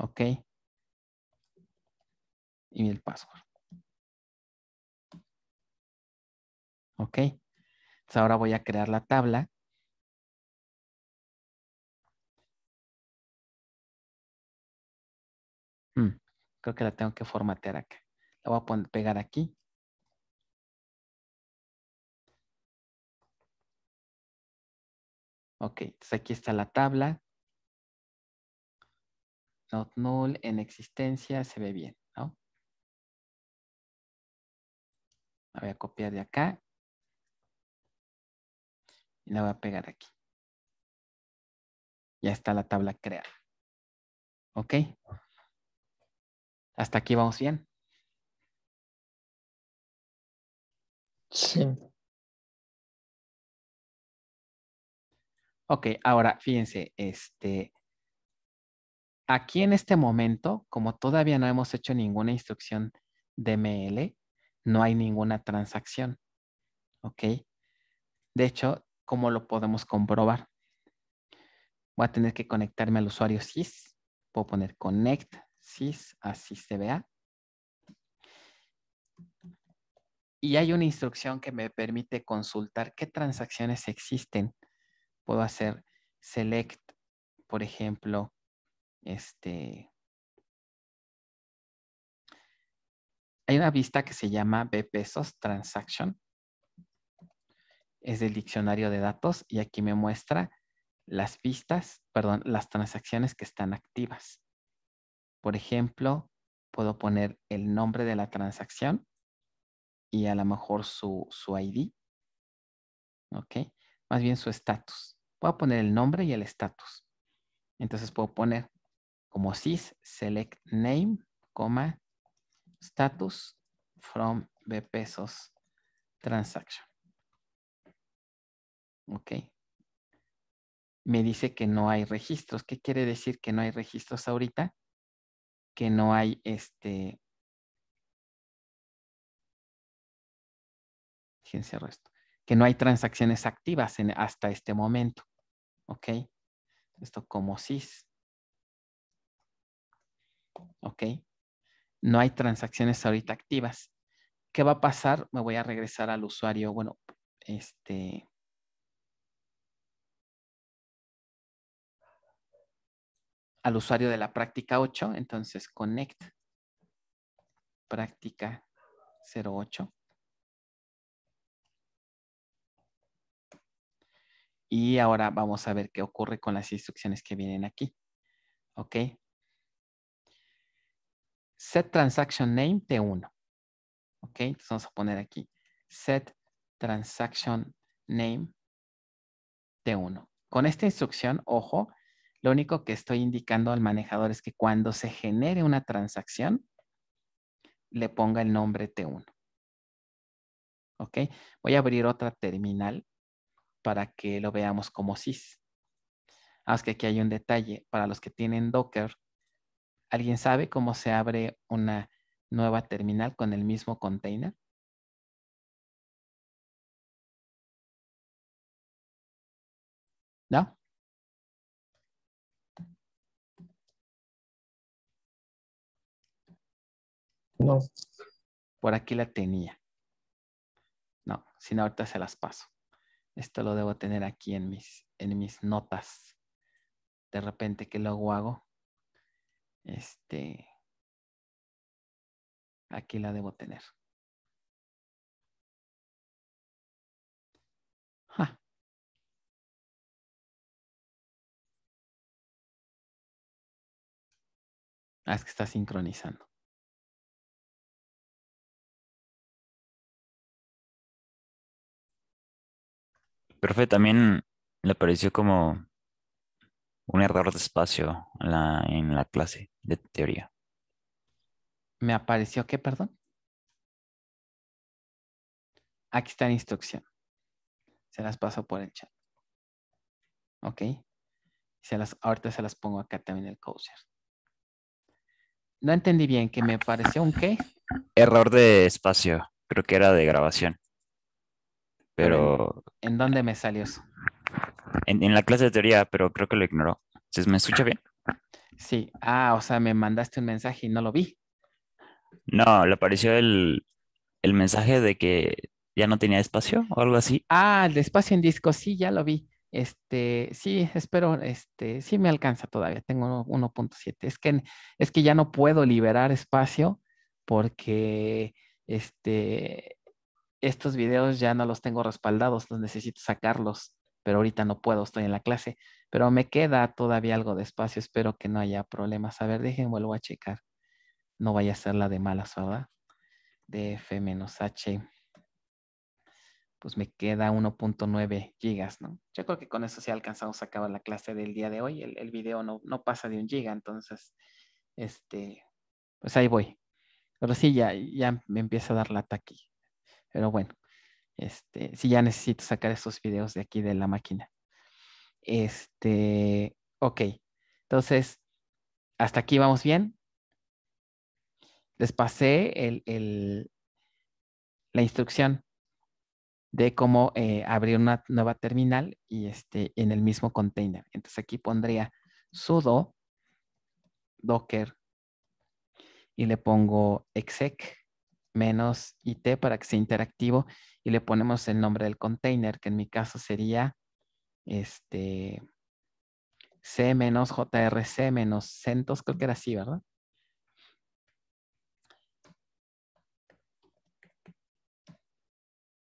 Speaker 1: Ok. Y el password. Ok. Entonces ahora voy a crear la tabla. Hmm, creo que la tengo que formatear acá. La voy a pegar aquí. Ok, entonces aquí está la tabla. Not null en existencia se ve bien, ¿no? La voy a copiar de acá la voy a pegar aquí. Ya está la tabla creada. ¿Ok? ¿Hasta aquí vamos bien? Sí. Ok, ahora fíjense,
Speaker 2: este, aquí en este momento, como todavía no hemos hecho ninguna instrucción DML, no hay ninguna transacción. ¿Ok? De hecho, ¿Cómo lo podemos comprobar? Voy a tener que conectarme al usuario SIS. Puedo poner connect SIS así se vea. Y hay una instrucción que me permite consultar qué transacciones existen. Puedo hacer select, por ejemplo, este... Hay una vista que se llama BPSOS transaction es del diccionario de datos y aquí me muestra las pistas, perdón, las transacciones que están activas. Por ejemplo, puedo poner el nombre de la transacción y a lo mejor su, ID. ¿Ok? Más bien su estatus. Voy a poner el nombre y el estatus. Entonces puedo poner como sys select name, status from pesos, transaction. Ok. Me dice que no
Speaker 1: hay registros. ¿Qué quiere decir que no hay registros ahorita? Que no hay este... esto. Que no hay transacciones activas hasta este momento. ¿Ok?
Speaker 2: Esto como SIS. ¿Ok? No hay transacciones ahorita activas. ¿Qué va a pasar? Me voy a regresar al usuario. Bueno, este... al usuario de la práctica 8, entonces connect práctica 08. Y ahora vamos a ver qué ocurre con las instrucciones que vienen aquí. ¿Ok? Set transaction name T1. ¿Ok? Entonces vamos a poner aquí set transaction name T1. Con esta instrucción, ojo, lo único que estoy indicando al manejador es que cuando se genere una transacción, le ponga el nombre T1. ¿Ok? Voy a abrir otra terminal para que lo veamos como sys. Ah, que aquí hay un detalle. Para los que tienen Docker, ¿alguien sabe cómo se abre
Speaker 1: una nueva terminal con el mismo container? ¿No? No. Por aquí la tenía. No, sin
Speaker 2: ahorita se las paso. Esto lo debo tener aquí en mis, en mis notas.
Speaker 1: De repente que luego hago. Este. Aquí la debo tener. Ah, ah es que está sincronizando. Profe, también le pareció como
Speaker 4: un error de espacio en la, clase de teoría.
Speaker 2: ¿Me apareció qué, perdón? Aquí está la instrucción. Se las paso por el chat. Ok. Se las, ahorita se las pongo acá también el cursor. No entendí bien, que me pareció un qué.
Speaker 4: Error de espacio, creo que era de grabación. Pero.
Speaker 2: ¿En dónde me salió eso?
Speaker 4: En, la clase de teoría, pero creo que lo ignoró. me escucha bien?
Speaker 2: Sí. Ah, o sea, me mandaste un mensaje y no lo vi.
Speaker 4: No, le apareció el, mensaje de que ya no tenía espacio o
Speaker 2: algo así. Ah, el espacio en disco, sí, ya lo vi. Este, sí, espero, este, sí me alcanza todavía, tengo 1.7. Es que, es que ya no puedo liberar espacio porque, este, estos videos ya no los tengo respaldados, los necesito sacarlos, pero ahorita no puedo, estoy en la clase, pero me queda todavía algo de espacio, espero que no haya problemas. A ver, déjenme, vuelvo a checar. No vaya a ser la de malas, ¿verdad? De F-H. Pues me queda 1.9 gigas, ¿no? Yo creo que con eso sí alcanzamos a acabar la clase del día de hoy. El, video no, no pasa de un giga, entonces, este, pues ahí voy. Pero sí, ya, ya me empieza a dar lata aquí. Pero bueno, este, si ya necesito sacar estos videos de aquí de la máquina. Este, ok. Entonces, ¿hasta aquí vamos bien? Les pasé la instrucción de cómo eh, abrir una nueva terminal y este, en el mismo container. Entonces aquí pondría sudo docker y le pongo exec menos IT para que sea interactivo y le ponemos el nombre del container, que en mi caso sería este C-JRC menos centos, creo que era así, ¿verdad?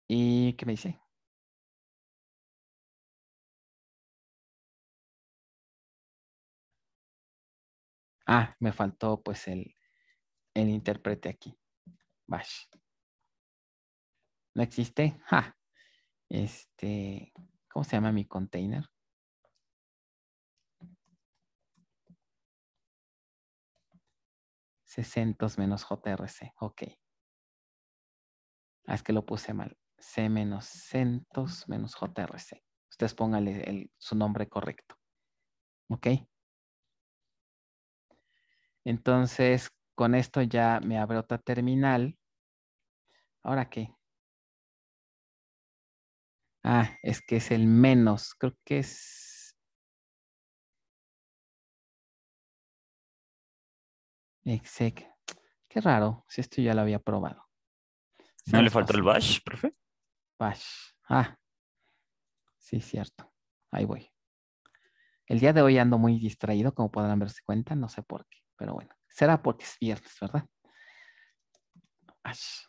Speaker 1: ¿Y qué me dice? Ah, me faltó pues el, el intérprete aquí. Bash. No existe.
Speaker 2: Este, ¿cómo se llama mi container?
Speaker 1: Sesentos menos JRC. Ok. Ah, es que lo puse mal. C menos
Speaker 2: centos menos JRC. Ustedes pónganle su nombre correcto. ¿Ok? Entonces, con esto ya me abre otra terminal. ¿Ahora qué?
Speaker 1: Ah, es que es el menos. Creo que es... Exec. Qué raro, si esto ya lo había probado. ¿No le faltó el bash, profe? Bash. Ah,
Speaker 2: sí, cierto. Ahí voy. El día de hoy ando muy distraído, como podrán verse cuenta, no sé por qué, pero bueno, será porque es viernes, ¿verdad?
Speaker 3: Bash.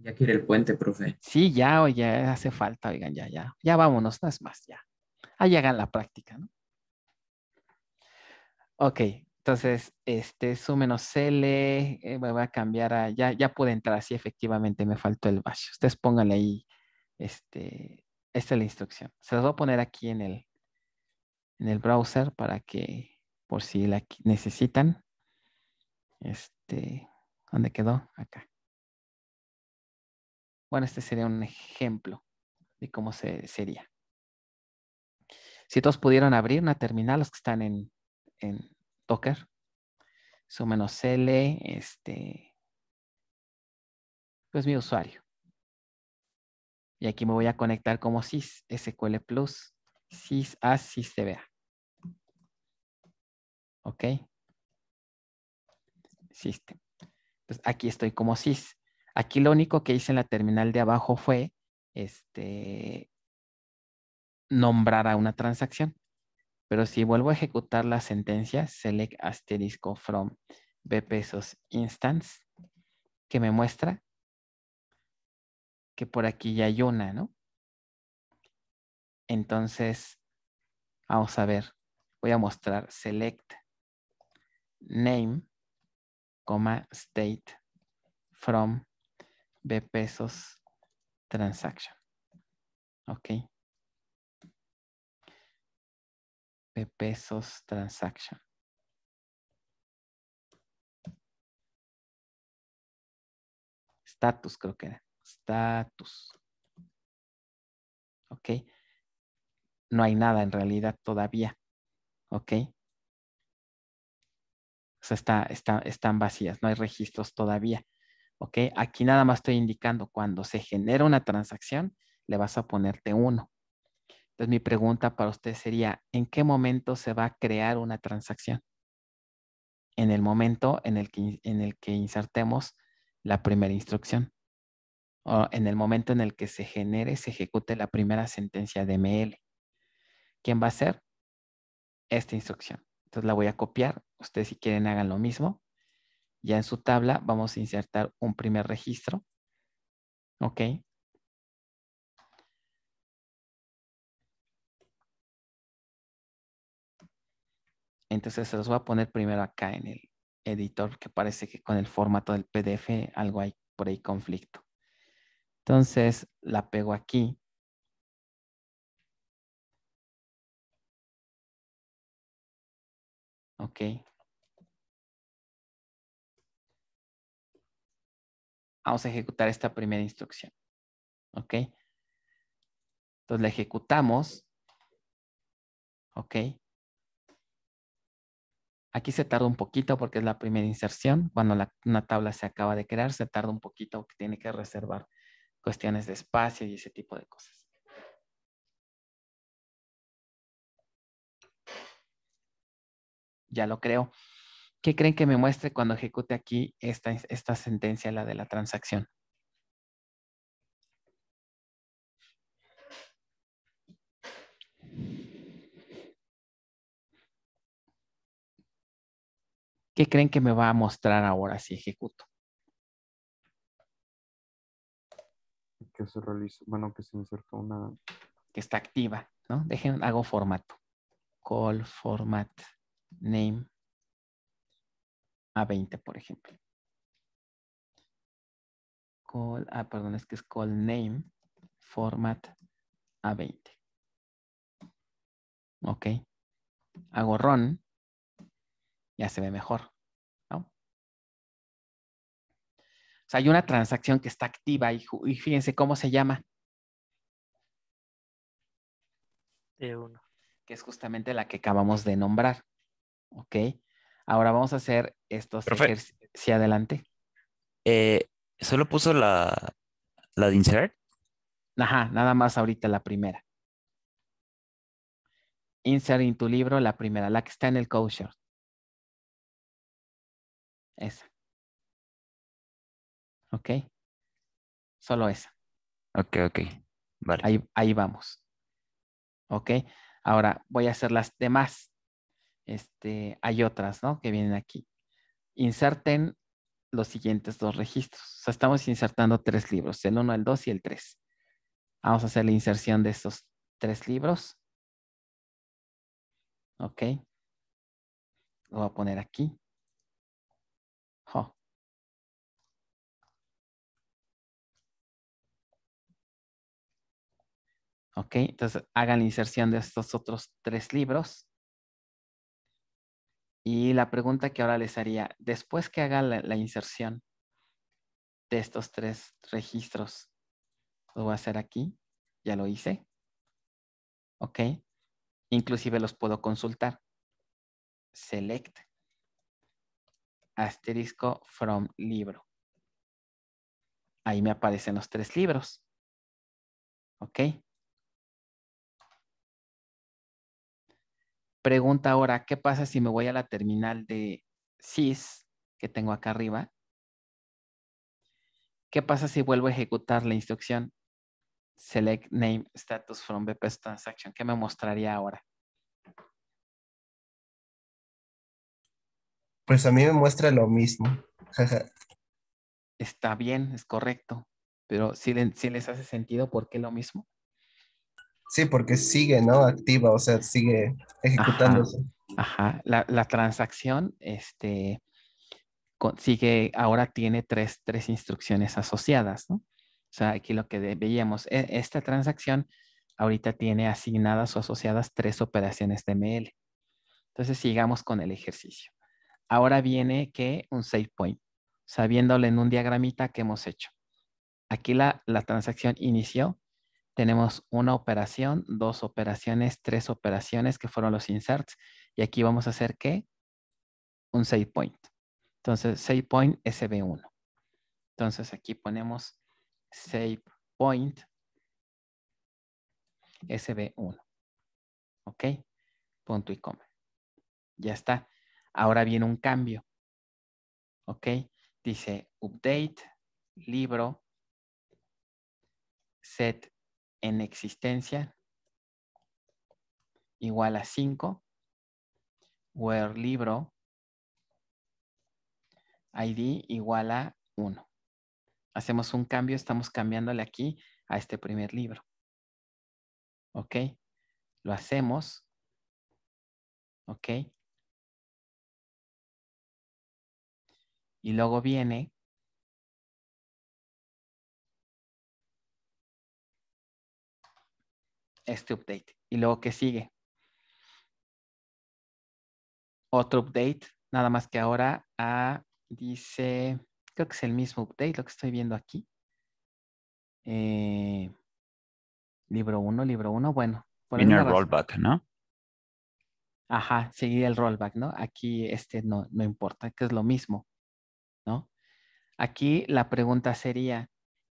Speaker 3: Ya quiere el puente, profe.
Speaker 2: Sí, ya, oye, hace falta, oigan, ya, ya. Ya vámonos, no es más, ya. Ahí hagan la práctica, ¿no? Ok, entonces, este, su menos L, eh, me voy a cambiar a, ya, ya pude entrar, sí, efectivamente, me faltó el bash. Ustedes pónganle ahí, este, esta es la instrucción. Se las voy a poner aquí en el, en el browser para que, por si la necesitan, este,
Speaker 1: ¿dónde quedó? Acá.
Speaker 2: Bueno, este sería un ejemplo de cómo se, sería. Si todos pudieron abrir una terminal, los que están en, en Docker, menos L, este, pues mi usuario. Y aquí me voy a conectar como sys, SQL plus, sys a sys tva. Ok. System. Entonces aquí estoy como sys. Aquí lo único que hice en la terminal de abajo fue este, nombrar a una transacción. Pero si vuelvo a ejecutar la sentencia, select asterisco from pesos instance, que me muestra que por aquí ya hay una, ¿no? Entonces, vamos a ver. Voy a mostrar select name, state from B pesos transaction.
Speaker 1: Ok. B pesos transaction. Status creo que era. Status. Ok. No hay nada en realidad todavía. Ok.
Speaker 2: O sea, están vacías, no hay registros todavía. ¿ok? Aquí nada más estoy indicando cuando se genera una transacción, le vas a ponerte uno. Entonces mi pregunta para usted sería, ¿en qué momento se va a crear una transacción? En el momento en el que, insertemos la primera instrucción. O en el momento en el que se genere, se ejecute la primera sentencia de ¿Quién va a ser? Esta instrucción. Entonces la voy a copiar. Ustedes si quieren hagan lo mismo. Ya en su
Speaker 1: tabla vamos a insertar un primer registro. ¿Ok?
Speaker 2: Entonces se los voy a poner primero acá en el editor, que parece que con el
Speaker 1: formato del PDF algo hay por ahí conflicto. Entonces la pego aquí. Ok. Vamos a ejecutar esta primera instrucción. ¿Ok? Entonces
Speaker 2: la ejecutamos. ¿Ok? Aquí se tarda un poquito porque es la primera inserción. Cuando una tabla se acaba de crear, se tarda un poquito porque tiene que reservar cuestiones de espacio y ese tipo de cosas. Ya lo creo. ¿Qué creen que me muestre cuando ejecute aquí
Speaker 1: esta, sentencia, la de la transacción? ¿Qué creen que me va a mostrar ahora si ejecuto? Que se realiza? bueno,
Speaker 3: que se inserta una... Que está activa,
Speaker 2: ¿no? Dejen, hago formato. Call format name a 20, por ejemplo. Call, ah, perdón, es que es call name
Speaker 1: format a 20. Ok. Hago run. Ya se ve mejor. O
Speaker 2: sea, hay una transacción que está activa y, fíjense cómo se llama. T1, e Que es justamente la que acabamos de nombrar. ¿Ok? Ahora vamos a hacer estos ejercicios. Sí, adelante. Eh, ¿Solo puso la, de insert? Ajá, nada más ahorita la primera. Insert en tu libro la
Speaker 1: primera, la que está en el code Esa. Ok. Solo esa. Ok, ok.
Speaker 2: Vale. Ahí, ahí vamos. Ok. Ahora voy a hacer las demás este, hay otras, ¿no? Que vienen aquí. Inserten los siguientes dos registros. O sea, estamos insertando tres libros, el 1, el 2 y el 3. Vamos a hacer la inserción de estos tres libros. Ok.
Speaker 1: Lo voy a poner aquí. Oh. Ok, entonces hagan la inserción de estos otros tres libros.
Speaker 2: Y la pregunta que ahora les haría, después que haga la, inserción de estos tres registros, lo voy a hacer aquí, ya lo hice, ¿ok? Inclusive los puedo consultar. Select asterisco from
Speaker 1: libro. Ahí me aparecen los tres libros. ¿Ok? pregunta
Speaker 2: ahora, ¿qué pasa si me voy a la terminal de SIS que tengo acá arriba? ¿Qué pasa si vuelvo a ejecutar la instrucción select name status from BPS transaction? ¿Qué me mostraría ahora?
Speaker 1: Pues a mí me muestra lo mismo.
Speaker 2: Está bien, es correcto. Pero si, si les hace sentido, ¿por qué lo mismo?
Speaker 1: Sí, porque sigue, ¿no? Activa, o sea, sigue ejecutándose.
Speaker 2: Ajá, La, transacción, este, sigue, ahora tiene tres, instrucciones asociadas, ¿no? O sea, aquí lo que veíamos, e, esta transacción ahorita tiene asignadas o asociadas tres operaciones de ML. Entonces, sigamos con el ejercicio. Ahora viene que un save point, sabiéndole en un diagramita que hemos hecho. Aquí la, la transacción inició, tenemos una operación, dos operaciones, tres operaciones que fueron los inserts. Y aquí vamos a hacer ¿qué? Un save point. Entonces, save point SB1. Entonces aquí ponemos save point SB1. ¿Ok? Punto y coma. Ya está. Ahora viene un cambio. ¿Ok? Dice update, libro, set en existencia igual a 5, where libro ID igual a 1. Hacemos un cambio, estamos cambiándole aquí a este primer libro.
Speaker 1: ¿Ok? Lo hacemos. ¿Ok? Y luego viene este update. Y luego, ¿qué sigue?
Speaker 2: Otro update, nada más que ahora ah, dice, creo que es el mismo update, lo que estoy viendo aquí. Eh, libro 1, libro 1, bueno.
Speaker 1: en el rollback, ¿no?
Speaker 2: Ajá, seguir el rollback, ¿no? Aquí este no, no importa, que es lo mismo, ¿no? Aquí la pregunta sería,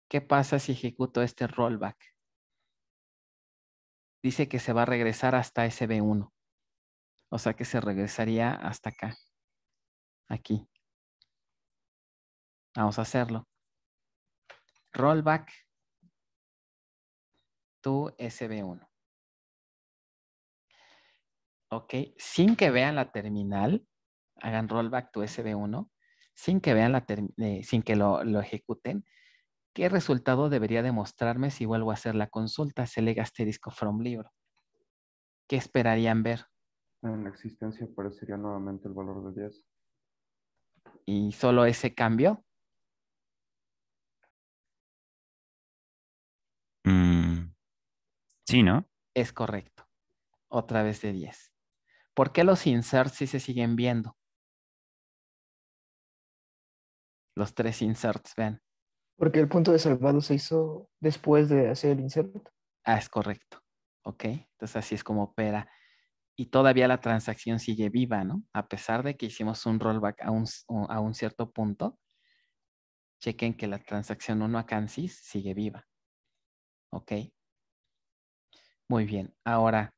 Speaker 2: ¿qué pasa si ejecuto este rollback? dice que se va a regresar hasta SB1. O sea que se regresaría hasta acá.
Speaker 1: Aquí. Vamos a hacerlo. Rollback to SB1. Ok, sin
Speaker 2: que vean la terminal, hagan rollback to SB1, sin que vean la eh, sin que lo, lo ejecuten, ¿Qué resultado debería demostrarme si vuelvo a hacer la consulta? Select asterisco from libro. ¿Qué esperarían ver?
Speaker 3: Ah, en la existencia aparecería nuevamente el valor de 10. ¿Y solo ese cambio?
Speaker 1: Mm, sí, ¿no?
Speaker 2: Es correcto. Otra vez de 10. ¿Por qué los inserts si se siguen viendo? Los tres inserts, vean. Porque el punto de salvado se hizo después de hacer el insert. Ah, es correcto. Ok, entonces así es como opera. Y todavía la transacción sigue viva, ¿no? A pesar de que hicimos un rollback a un, cierto punto, chequen que la transacción 1 a Kansas sigue viva. Ok. Muy bien. Ahora,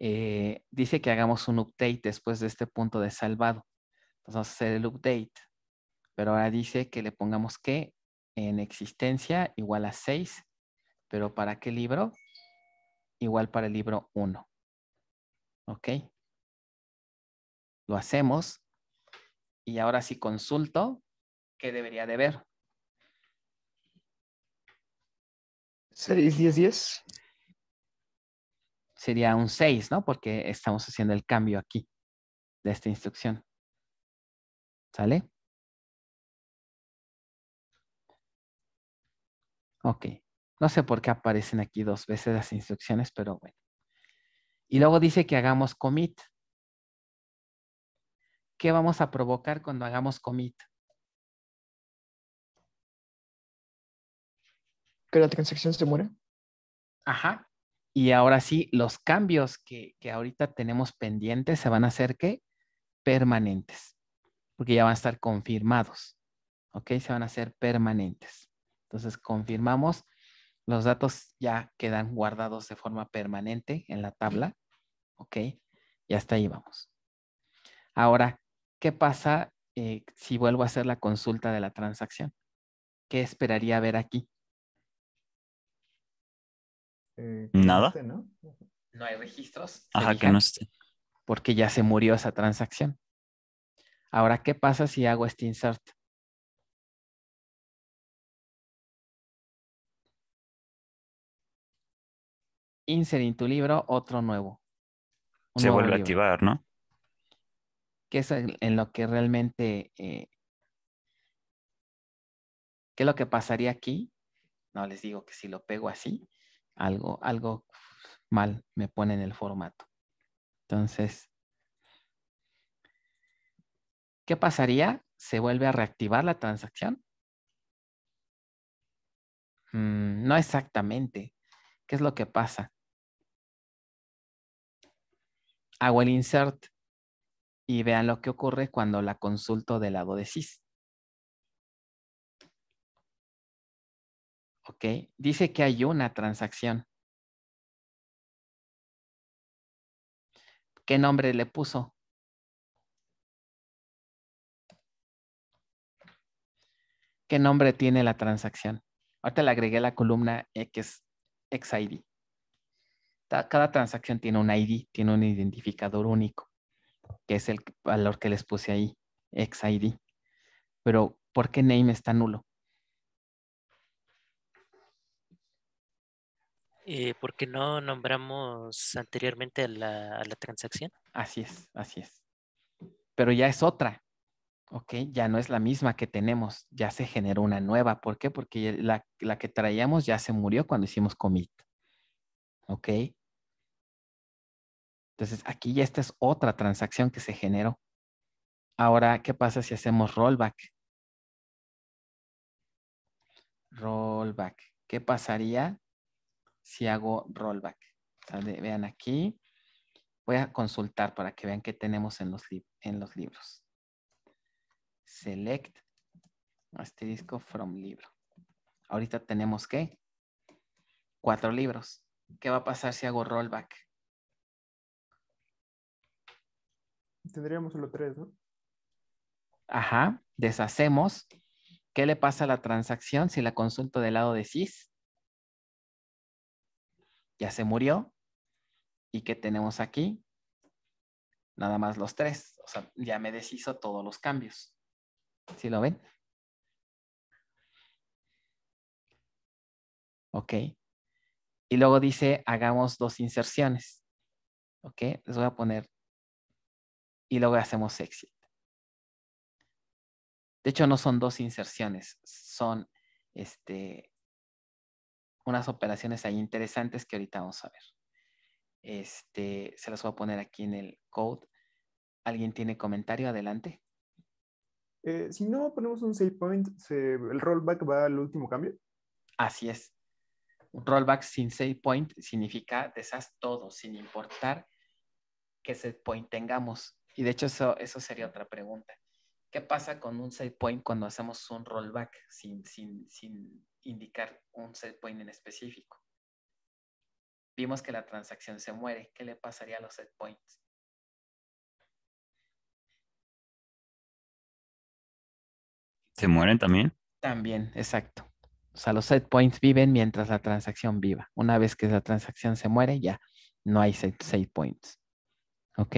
Speaker 2: eh, dice que hagamos un update después de este punto de salvado. Entonces vamos a hacer el update pero ahora dice que le pongamos que en existencia igual a 6, pero ¿para qué libro? Igual para el libro 1. ¿Ok? Lo hacemos y ahora si consulto, ¿qué debería de ver? 6, 10, 10. Sería un 6, ¿no? Porque estamos
Speaker 1: haciendo el cambio aquí de esta instrucción. ¿Sale? Ok. No sé
Speaker 2: por qué aparecen aquí dos veces las instrucciones, pero bueno. Y luego dice que hagamos
Speaker 1: commit. ¿Qué vamos a provocar cuando hagamos commit? Que la transacción se muera.
Speaker 2: Ajá. Y ahora sí, los cambios que, que ahorita tenemos pendientes se van a hacer ¿qué? Permanentes. Porque ya van a estar confirmados. ¿Ok? Se van a hacer permanentes. Entonces confirmamos, los datos ya quedan guardados de forma permanente en la tabla. ¿Ok? Y hasta ahí vamos. Ahora, ¿qué pasa eh, si vuelvo a hacer la consulta de la transacción? ¿Qué esperaría ver aquí?
Speaker 3: Eh, Nada. ¿no? hay registros. Ajá, que
Speaker 1: no esté. Porque ya se murió esa transacción. Ahora, ¿qué pasa si hago este insert? insert en tu libro otro nuevo. Se vuelve
Speaker 2: a activar, ¿no? Que es en lo que realmente... Eh, ¿Qué es lo que pasaría aquí? No les digo que si lo pego así, algo, algo mal me pone en el formato. Entonces, ¿qué pasaría? ¿Se vuelve a reactivar la transacción? Mm, no exactamente. ¿Qué es lo que pasa? hago el insert y vean lo que ocurre cuando la consulto del lado de cis
Speaker 1: Ok, dice que hay una transacción. ¿Qué nombre le puso?
Speaker 2: ¿Qué nombre tiene la transacción? Ahorita le agregué la columna X, XID. Cada, transacción tiene un ID, tiene un identificador único, que es el valor que les puse ahí, XID. Pero, ¿por qué name está nulo?
Speaker 3: Eh, Porque no nombramos anteriormente a la, transacción?
Speaker 2: Así es, así es. Pero ya es otra, ¿ok? Ya no es la misma que tenemos, ya se generó una nueva. ¿Por qué? Porque la, la que traíamos ya se murió cuando hicimos commit, ¿ok? Entonces, aquí ya esta es otra transacción que se generó. Ahora, ¿qué pasa si hacemos rollback? Rollback. ¿Qué pasaría si hago rollback? Vean aquí. Voy a consultar para que vean qué tenemos en los, libros. Select asterisco from libro. Ahorita tenemos, ¿qué? Cuatro libros. ¿Qué va a pasar si hago rollback?
Speaker 3: tendríamos solo tres, ¿no?
Speaker 2: Ajá, deshacemos. ¿Qué le pasa a la transacción si la consulto del lado de CIS? Ya se murió. ¿Y qué tenemos aquí? Nada más los tres. O sea, ya me deshizo todos los cambios. ¿Sí lo ven? ¿Ok? Y luego dice, hagamos dos inserciones. ¿Ok? Les voy a poner y luego hacemos exit. De hecho, no son dos inserciones, son este, unas operaciones ahí interesantes que ahorita vamos a ver. Este, se las voy a poner aquí en el code. ¿Alguien tiene comentario? Adelante.
Speaker 3: Eh, si no ponemos un save point, el rollback va al último cambio. Así es. Un
Speaker 2: rollback sin save point significa deshaz todo, sin importar que set point tengamos. Y de hecho eso, sería otra pregunta. ¿Qué pasa con un set point cuando hacemos un rollback sin, indicar un set point en específico?
Speaker 1: Vimos que la transacción se muere. ¿Qué le pasaría a los set points? ¿Se mueren también? También, exacto. O sea, los set points viven mientras la transacción
Speaker 2: viva. Una vez que la transacción se muere, ya no hay set, set points. ¿Ok?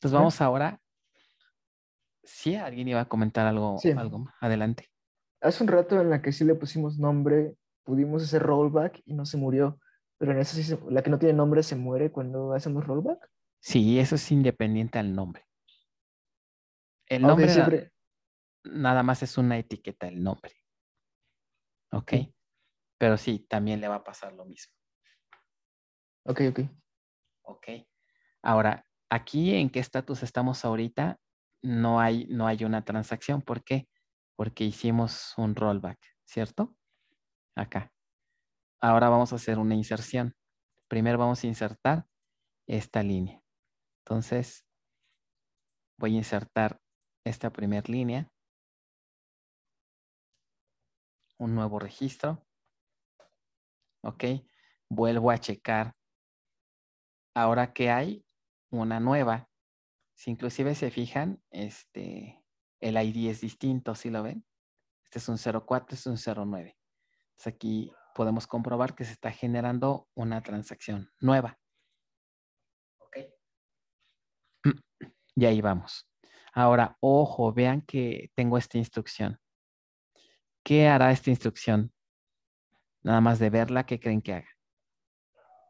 Speaker 2: Entonces vamos ahora. Si sí, alguien iba a comentar algo, más. adelante.
Speaker 3: Hace un rato en la que sí le pusimos nombre,
Speaker 2: pudimos hacer rollback y no se murió. Pero en esa sí, la que no tiene nombre se muere cuando hacemos rollback. Sí, eso es independiente al nombre. El ah, nombre nada más es una etiqueta, el nombre. ¿Ok? Pero sí, también le va a pasar lo mismo. Ok, ok. Ok. Ahora, aquí en qué estatus estamos ahorita, no hay, no hay una transacción. ¿Por qué? Porque hicimos un rollback, ¿cierto? Acá. Ahora vamos a hacer una inserción. Primero vamos a insertar esta línea.
Speaker 1: Entonces,
Speaker 2: voy a insertar esta primera
Speaker 1: línea. Un nuevo registro. Ok. Vuelvo a checar. Ahora, ¿qué
Speaker 2: hay? una nueva. Si inclusive se fijan, este, el ID es distinto, si lo ven? Este es un 04, es un 09. Entonces aquí podemos comprobar que se está generando una transacción nueva. Ok. *clears throat* Y ahí vamos. Ahora, ojo, vean que tengo esta instrucción. ¿Qué hará esta instrucción? Nada más de verla, ¿qué creen que haga?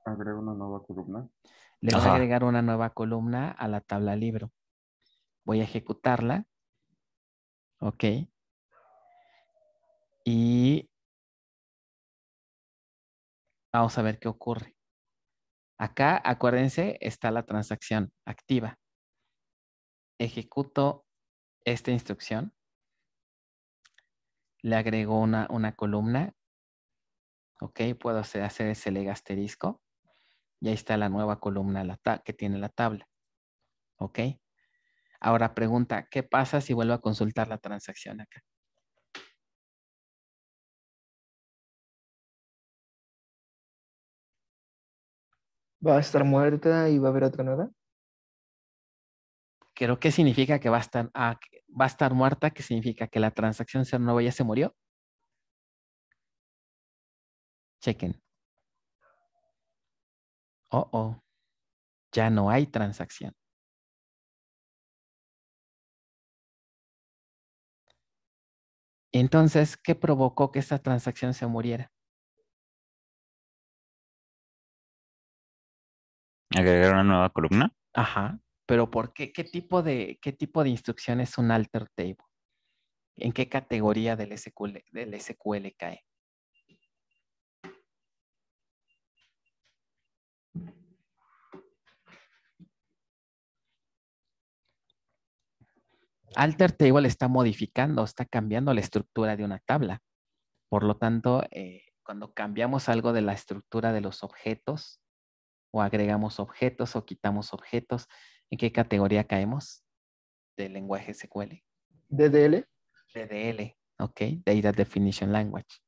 Speaker 3: Agrega una nueva columna.
Speaker 2: Le voy a agregar una nueva columna a la tabla libro. Voy a ejecutarla.
Speaker 1: Ok. Y vamos a ver qué ocurre. Acá, acuérdense, está
Speaker 2: la transacción activa. Ejecuto esta instrucción. Le agrego una, columna. Ok, puedo hacer, hacer ese legasterisco. Y ahí está la nueva columna la que tiene la tabla. ¿Ok? Ahora pregunta, ¿qué pasa si vuelvo a
Speaker 1: consultar la transacción acá? ¿Va a estar muerta y va a haber otra nueva? Creo que significa que va a estar, ah,
Speaker 2: muerta, ¿Qué significa que la transacción 09 ya se murió.
Speaker 1: Chequen. Oh, oh, ya no hay transacción. Entonces, ¿qué provocó que esta transacción se muriera? Agregar una nueva columna. Ajá.
Speaker 2: Pero ¿por qué? ¿Qué tipo de, qué tipo de instrucción es un alter table? ¿En qué categoría del del SQL cae?
Speaker 1: Alter Table está
Speaker 2: modificando, está cambiando la estructura de una tabla. Por lo tanto, eh, cuando cambiamos algo de la estructura de los objetos, o agregamos objetos o quitamos objetos, ¿en qué categoría caemos? Del lenguaje SQL. DDL. DDL, ok, Data Definition Language.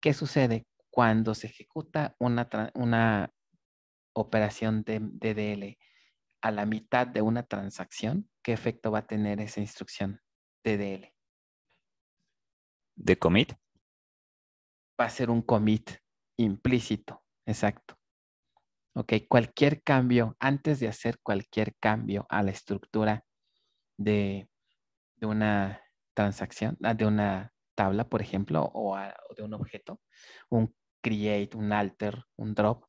Speaker 2: ¿Qué sucede? Cuando se ejecuta una, una operación de DDL, a la mitad de una transacción, ¿qué efecto va a tener esa instrucción TDL? ¿De commit? Va a ser un commit implícito, exacto. Ok, cualquier cambio, antes de hacer cualquier cambio a la estructura de, una transacción, ah, de una tabla, por ejemplo, o de un objeto, un create, un alter, un drop,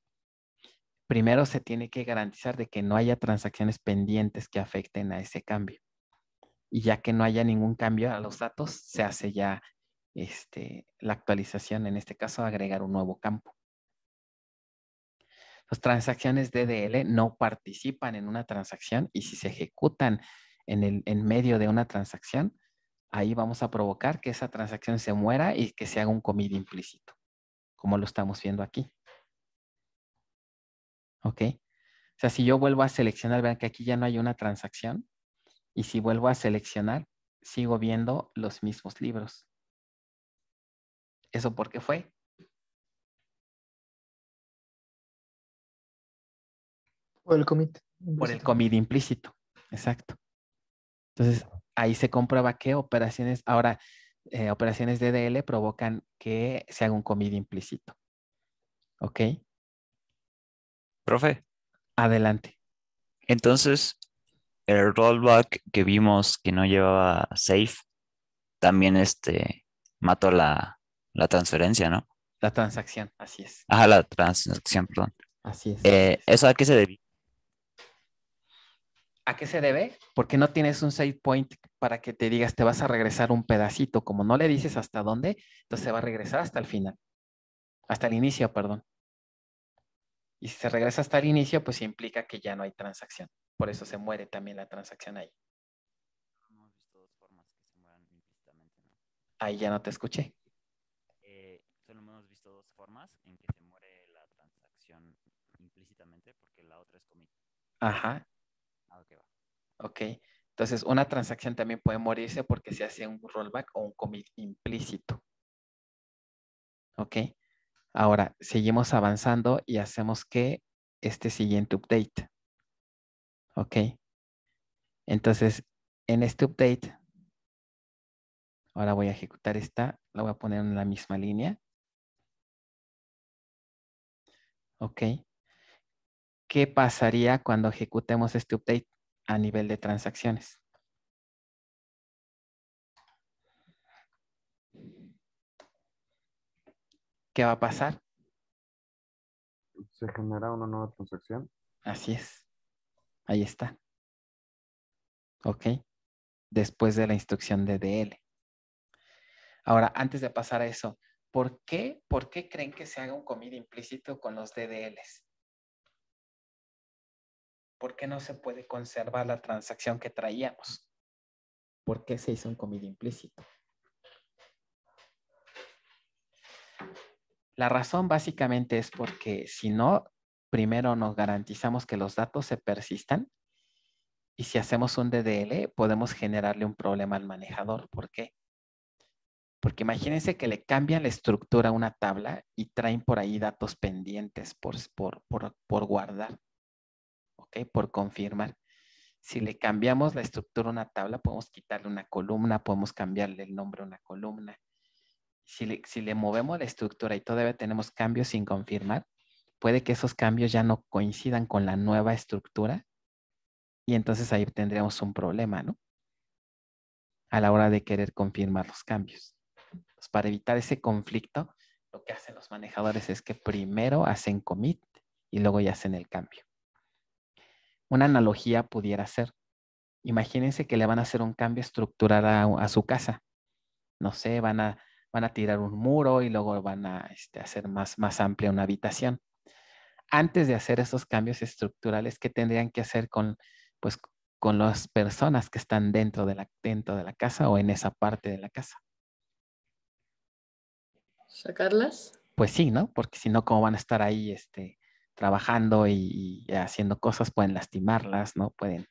Speaker 2: primero se tiene que garantizar de que no haya transacciones pendientes que afecten a ese cambio. Y ya que no haya ningún cambio a los datos, se hace ya este, la actualización, en este caso agregar un nuevo campo. Las transacciones DDL no participan en una transacción y si se ejecutan en, el, en medio de una transacción, ahí vamos a provocar que esa transacción se muera y que se haga un commit implícito, como lo estamos viendo aquí. ¿ok? O sea, si yo vuelvo a seleccionar, vean que aquí ya no hay una transacción. Y si vuelvo a seleccionar,
Speaker 1: sigo viendo los mismos libros. ¿Eso por qué fue? Por el commit. Por el commit implícito, exacto. Entonces, ahí se
Speaker 2: comprueba que operaciones, ahora, eh, operaciones DDL provocan que se haga un commit implícito. ¿Ok? Profe. Adelante.
Speaker 4: Entonces, el rollback que vimos que no llevaba safe, también este, mató la, transferencia, ¿no?
Speaker 2: La transacción, así es.
Speaker 4: Ajá, la transacción, perdón. Así es. Eh, así es. ¿Eso a qué se debe?
Speaker 2: ¿A qué se debe? Porque no tienes un save point para que te digas te vas a regresar un pedacito. Como no le dices hasta dónde, entonces se va a regresar hasta el final. Hasta el inicio, perdón. Y si se regresa hasta el inicio, pues implica que ya no hay transacción. Por eso se muere también la transacción ahí. Hemos visto dos formas que se implícitamente, Ahí ya no te escuché. Eh, solo
Speaker 4: hemos visto dos formas en que se muere la transacción implícitamente, porque la otra es commit. Ajá. Ah, ok,
Speaker 2: Ok. Entonces, una transacción también puede morirse porque se hace un rollback o un commit implícito. ¿Ok? Ahora, seguimos avanzando y hacemos que este siguiente update. ¿Ok? Entonces, en este update,
Speaker 1: ahora voy a ejecutar esta, la voy a poner en la misma línea. ¿Ok? ¿Qué pasaría
Speaker 2: cuando ejecutemos este update a nivel de transacciones?
Speaker 1: ¿qué va a pasar? Se genera una nueva transacción. Así es. Ahí está. ¿Ok? Después de la
Speaker 2: instrucción DDL. Ahora, antes de pasar a eso, ¿por qué, ¿por qué creen que se haga un commit implícito con los DDLs? ¿Por qué no se puede conservar la transacción que traíamos? ¿Por qué se hizo un commit implícito? La razón básicamente es porque si no, primero nos garantizamos que los datos se persistan y si hacemos un DDL podemos generarle un problema al manejador. ¿Por qué? Porque imagínense que le cambian la estructura a una tabla y traen por ahí datos pendientes por, guardar, ¿ok? Por confirmar. Si le cambiamos la estructura a una tabla, podemos quitarle una columna, podemos cambiarle el nombre a una columna, si le, si le movemos la estructura y todavía tenemos cambios sin confirmar, puede que esos cambios ya no coincidan con la nueva estructura y entonces ahí tendríamos un problema, ¿no? A la hora de querer confirmar los cambios. Pues, para evitar ese conflicto, lo que hacen los manejadores es que primero hacen commit y luego ya hacen el cambio. Una analogía pudiera ser, imagínense que le van a hacer un cambio estructural a, a su casa. No sé, van a van a tirar un muro y luego van a este, hacer más, más amplia una habitación. Antes de hacer esos cambios estructurales, ¿qué tendrían que hacer con, pues, con las personas que están dentro de, la, de la casa o en esa parte de la casa?
Speaker 3: ¿Sacarlas?
Speaker 2: Pues sí, ¿no? Porque si no, ¿cómo van a estar ahí este, trabajando y, y haciendo cosas? Pueden lastimarlas, ¿no? Pueden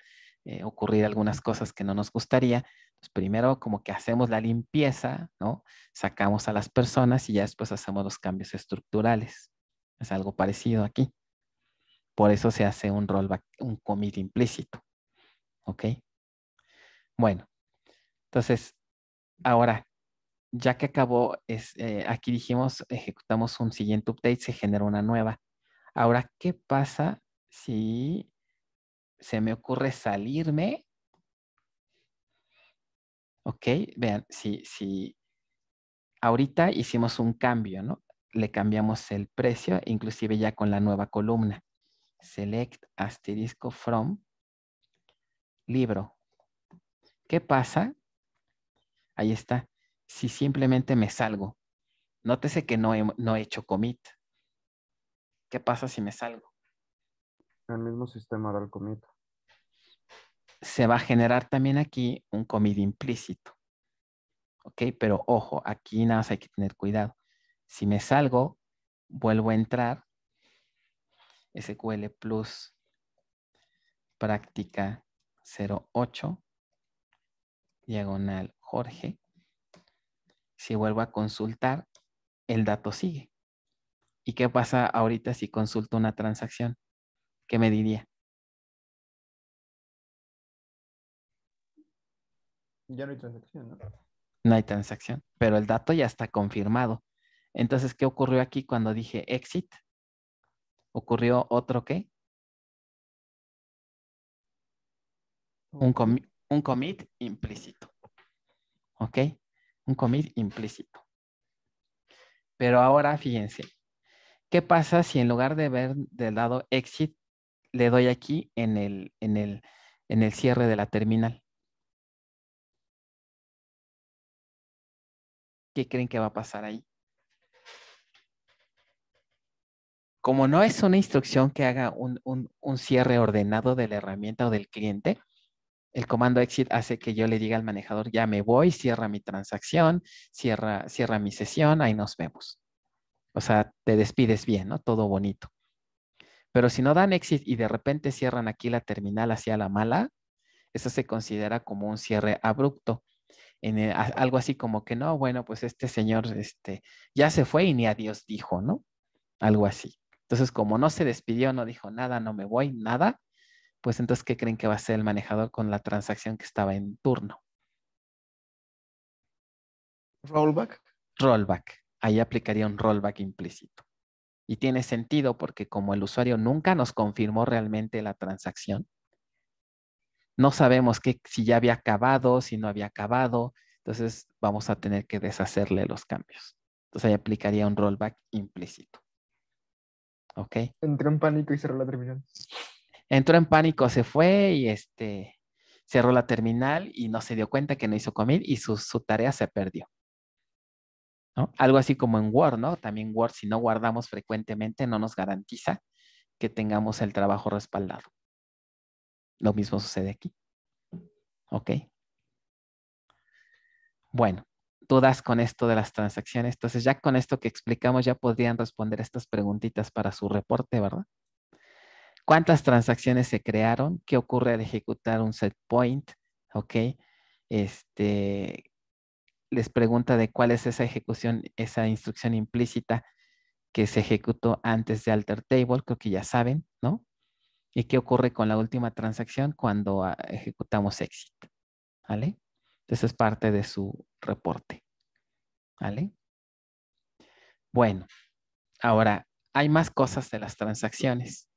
Speaker 2: eh, ocurrir algunas cosas que no nos gustaría. Pues, primero como que hacemos la limpieza, ¿no? Sacamos a las personas y ya después hacemos los cambios estructurales. Es algo parecido aquí. Por eso se hace un rollback, un commit implícito. ¿Ok? Bueno, entonces, ahora, ya que acabó, es, eh, aquí dijimos, ejecutamos un siguiente update, se genera una nueva. Ahora, ¿qué pasa si se me ocurre salirme. Ok, vean, si, si ahorita hicimos un cambio, ¿no? Le cambiamos el precio, inclusive ya con la nueva columna. Select asterisco from libro. ¿Qué pasa? Ahí está. Si simplemente me salgo. Nótese que no he, hecho commit. ¿Qué pasa si me salgo? El mismo sistema da el commit se va a generar también aquí un commit implícito. ¿Ok? Pero ojo, aquí nada más hay que tener cuidado. Si me salgo, vuelvo a entrar. SQL Plus práctica 08 diagonal Jorge. Si vuelvo a consultar, el dato sigue.
Speaker 1: ¿Y qué pasa ahorita si consulto una transacción? ¿Qué me diría? Ya no hay transacción, ¿no?
Speaker 2: No hay transacción, pero el dato ya está confirmado. Entonces, ¿qué ocurrió aquí cuando dije exit? ¿Ocurrió otro qué? Un, commit implícito. ¿Ok? Un commit implícito. Pero ahora fíjense, ¿qué pasa si en lugar de ver del lado exit, le doy aquí
Speaker 1: en el, en el, en el cierre de la terminal? ¿Qué
Speaker 2: creen que va a pasar ahí? Como no es una instrucción que haga un, cierre ordenado de la herramienta o del cliente, el comando exit hace que yo le diga al manejador, ya me voy, cierra mi transacción, cierra, cierra mi sesión, ahí nos vemos. O sea, te despides bien, ¿no? Todo bonito. Pero si no dan exit y de repente cierran aquí la terminal hacia la mala, eso se considera como un cierre abrupto e, algo así como que no, bueno, pues este señor este, ya se fue y ni adiós dijo, ¿no? Algo así. Entonces, como no se despidió, no dijo nada, no me voy, nada, pues entonces, ¿qué creen que va a hacer el manejador con la transacción que estaba en turno? Rollback. Rollback. Ahí aplicaría un rollback implícito. Y tiene sentido porque como el usuario nunca nos confirmó realmente la transacción, no sabemos que, si ya había acabado, si no había acabado. Entonces vamos a tener que deshacerle los cambios. Entonces ahí aplicaría un rollback implícito. ¿Ok?
Speaker 3: Entró en pánico y cerró la terminal.
Speaker 2: Entró en pánico, se fue y este, cerró la terminal y no se dio cuenta que no hizo commit y su, tarea se perdió. Algo así como en Word, ¿no? También Word, si no guardamos frecuentemente, no nos garantiza que tengamos el trabajo respaldado. Lo mismo sucede aquí. ¿Ok? Bueno, dudas con esto de las transacciones. Entonces ya con esto que explicamos ya podrían responder estas preguntitas para su reporte, ¿verdad? ¿Cuántas transacciones se crearon? ¿Qué ocurre al ejecutar un set point? ¿Ok? Este, les pregunta de cuál es esa ejecución, esa instrucción implícita que se ejecutó antes de alter table, creo que ya saben, ¿no? ¿Y qué ocurre con la última transacción cuando ah, ejecutamos exit? ¿Vale? Entonces es parte de su reporte. ¿Vale? Bueno, ahora hay más cosas de las transacciones.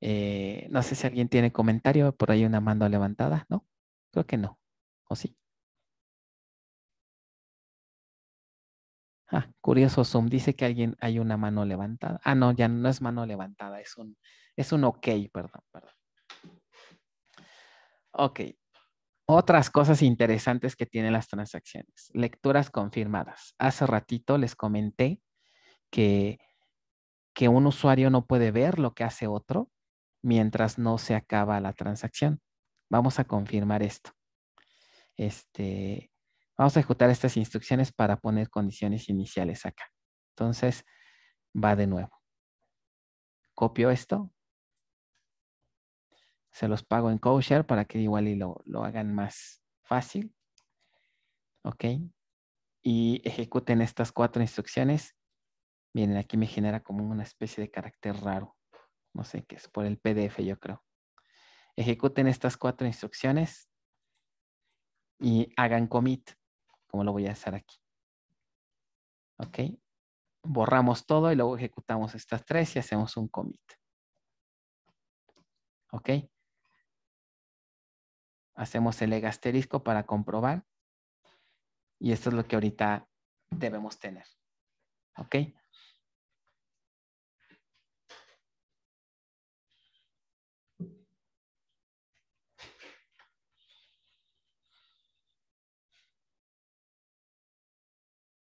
Speaker 2: Eh, no sé si alguien tiene comentario, por ahí una mano levantada, ¿no? Creo que no, ¿o sí? Ah, curioso Zoom, dice que alguien hay una mano levantada. Ah, no, ya no es mano levantada, es un es un ok, perdón, perdón. Ok. Otras cosas interesantes que tienen las transacciones. Lecturas confirmadas. Hace ratito les comenté que, que un usuario no puede ver lo que hace otro mientras no se acaba la transacción. Vamos a confirmar esto. Este, vamos a ejecutar estas instrucciones para poner condiciones iniciales acá. Entonces, va de nuevo. Copio esto, se los pago en Couchshare para que igual y lo, lo hagan más fácil. ¿Ok? Y ejecuten estas cuatro instrucciones. Miren, aquí me genera como una especie de carácter raro. No sé qué es, por el PDF yo creo. Ejecuten estas cuatro instrucciones y hagan commit, como lo voy a hacer aquí. ¿Ok? Borramos todo y luego ejecutamos estas tres y hacemos un commit. ¿Ok? hacemos el e-asterisco para comprobar. Y esto es lo que ahorita debemos tener. ¿Ok?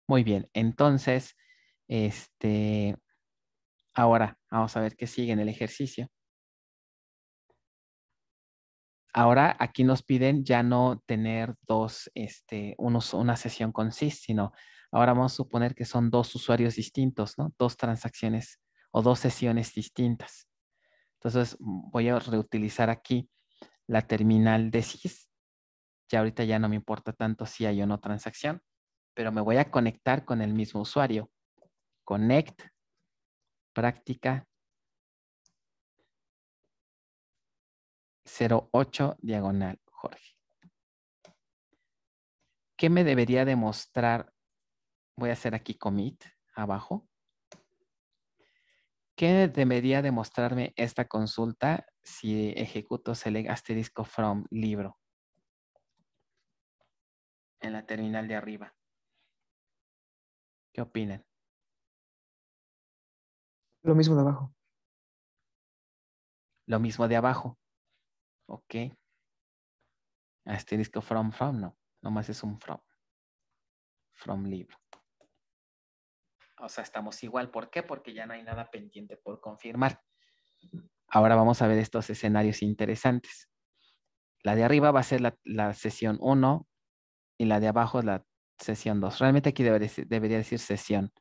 Speaker 2: Muy bien, entonces, este, ahora vamos a ver qué sigue en el ejercicio ahora aquí nos piden ya no tener dos, este, una sesión con SIS, sino ahora vamos a suponer que son dos usuarios distintos, ¿no? Dos transacciones o dos sesiones distintas. Entonces voy a reutilizar aquí la terminal de SIS. Ya ahorita ya no me importa tanto si hay o no transacción, pero me voy a conectar con el mismo usuario. Connect,
Speaker 1: práctica, 08 diagonal Jorge.
Speaker 2: ¿Qué me debería demostrar? Voy a hacer aquí commit abajo. ¿Qué debería demostrarme esta consulta si ejecuto select asterisco from libro? En
Speaker 1: la terminal de arriba. ¿Qué opinan? Lo mismo de abajo. Lo mismo de abajo.
Speaker 2: Ok. disco from, from, no. Nomás es un from. From libro. O sea, estamos igual. ¿Por qué? Porque ya no hay nada pendiente por confirmar. Ahora vamos a ver estos escenarios interesantes. La de arriba va a ser la, sesión 1 y la de abajo es la sesión 2. Realmente aquí debería decir, sesión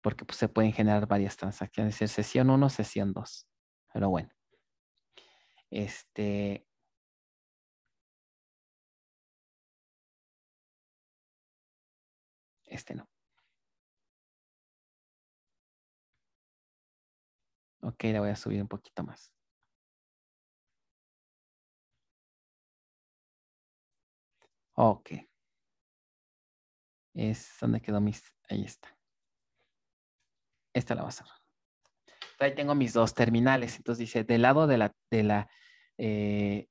Speaker 2: porque pues, se pueden
Speaker 1: generar varias transacciones. Es decir, sesión 1, sesión 2. Pero bueno. Este, este no. Ok, la voy a subir un poquito más. Ok. Es donde quedó mis... Ahí está.
Speaker 2: Esta la vas a ahí tengo mis dos terminales. Entonces dice, del lado de la, eh,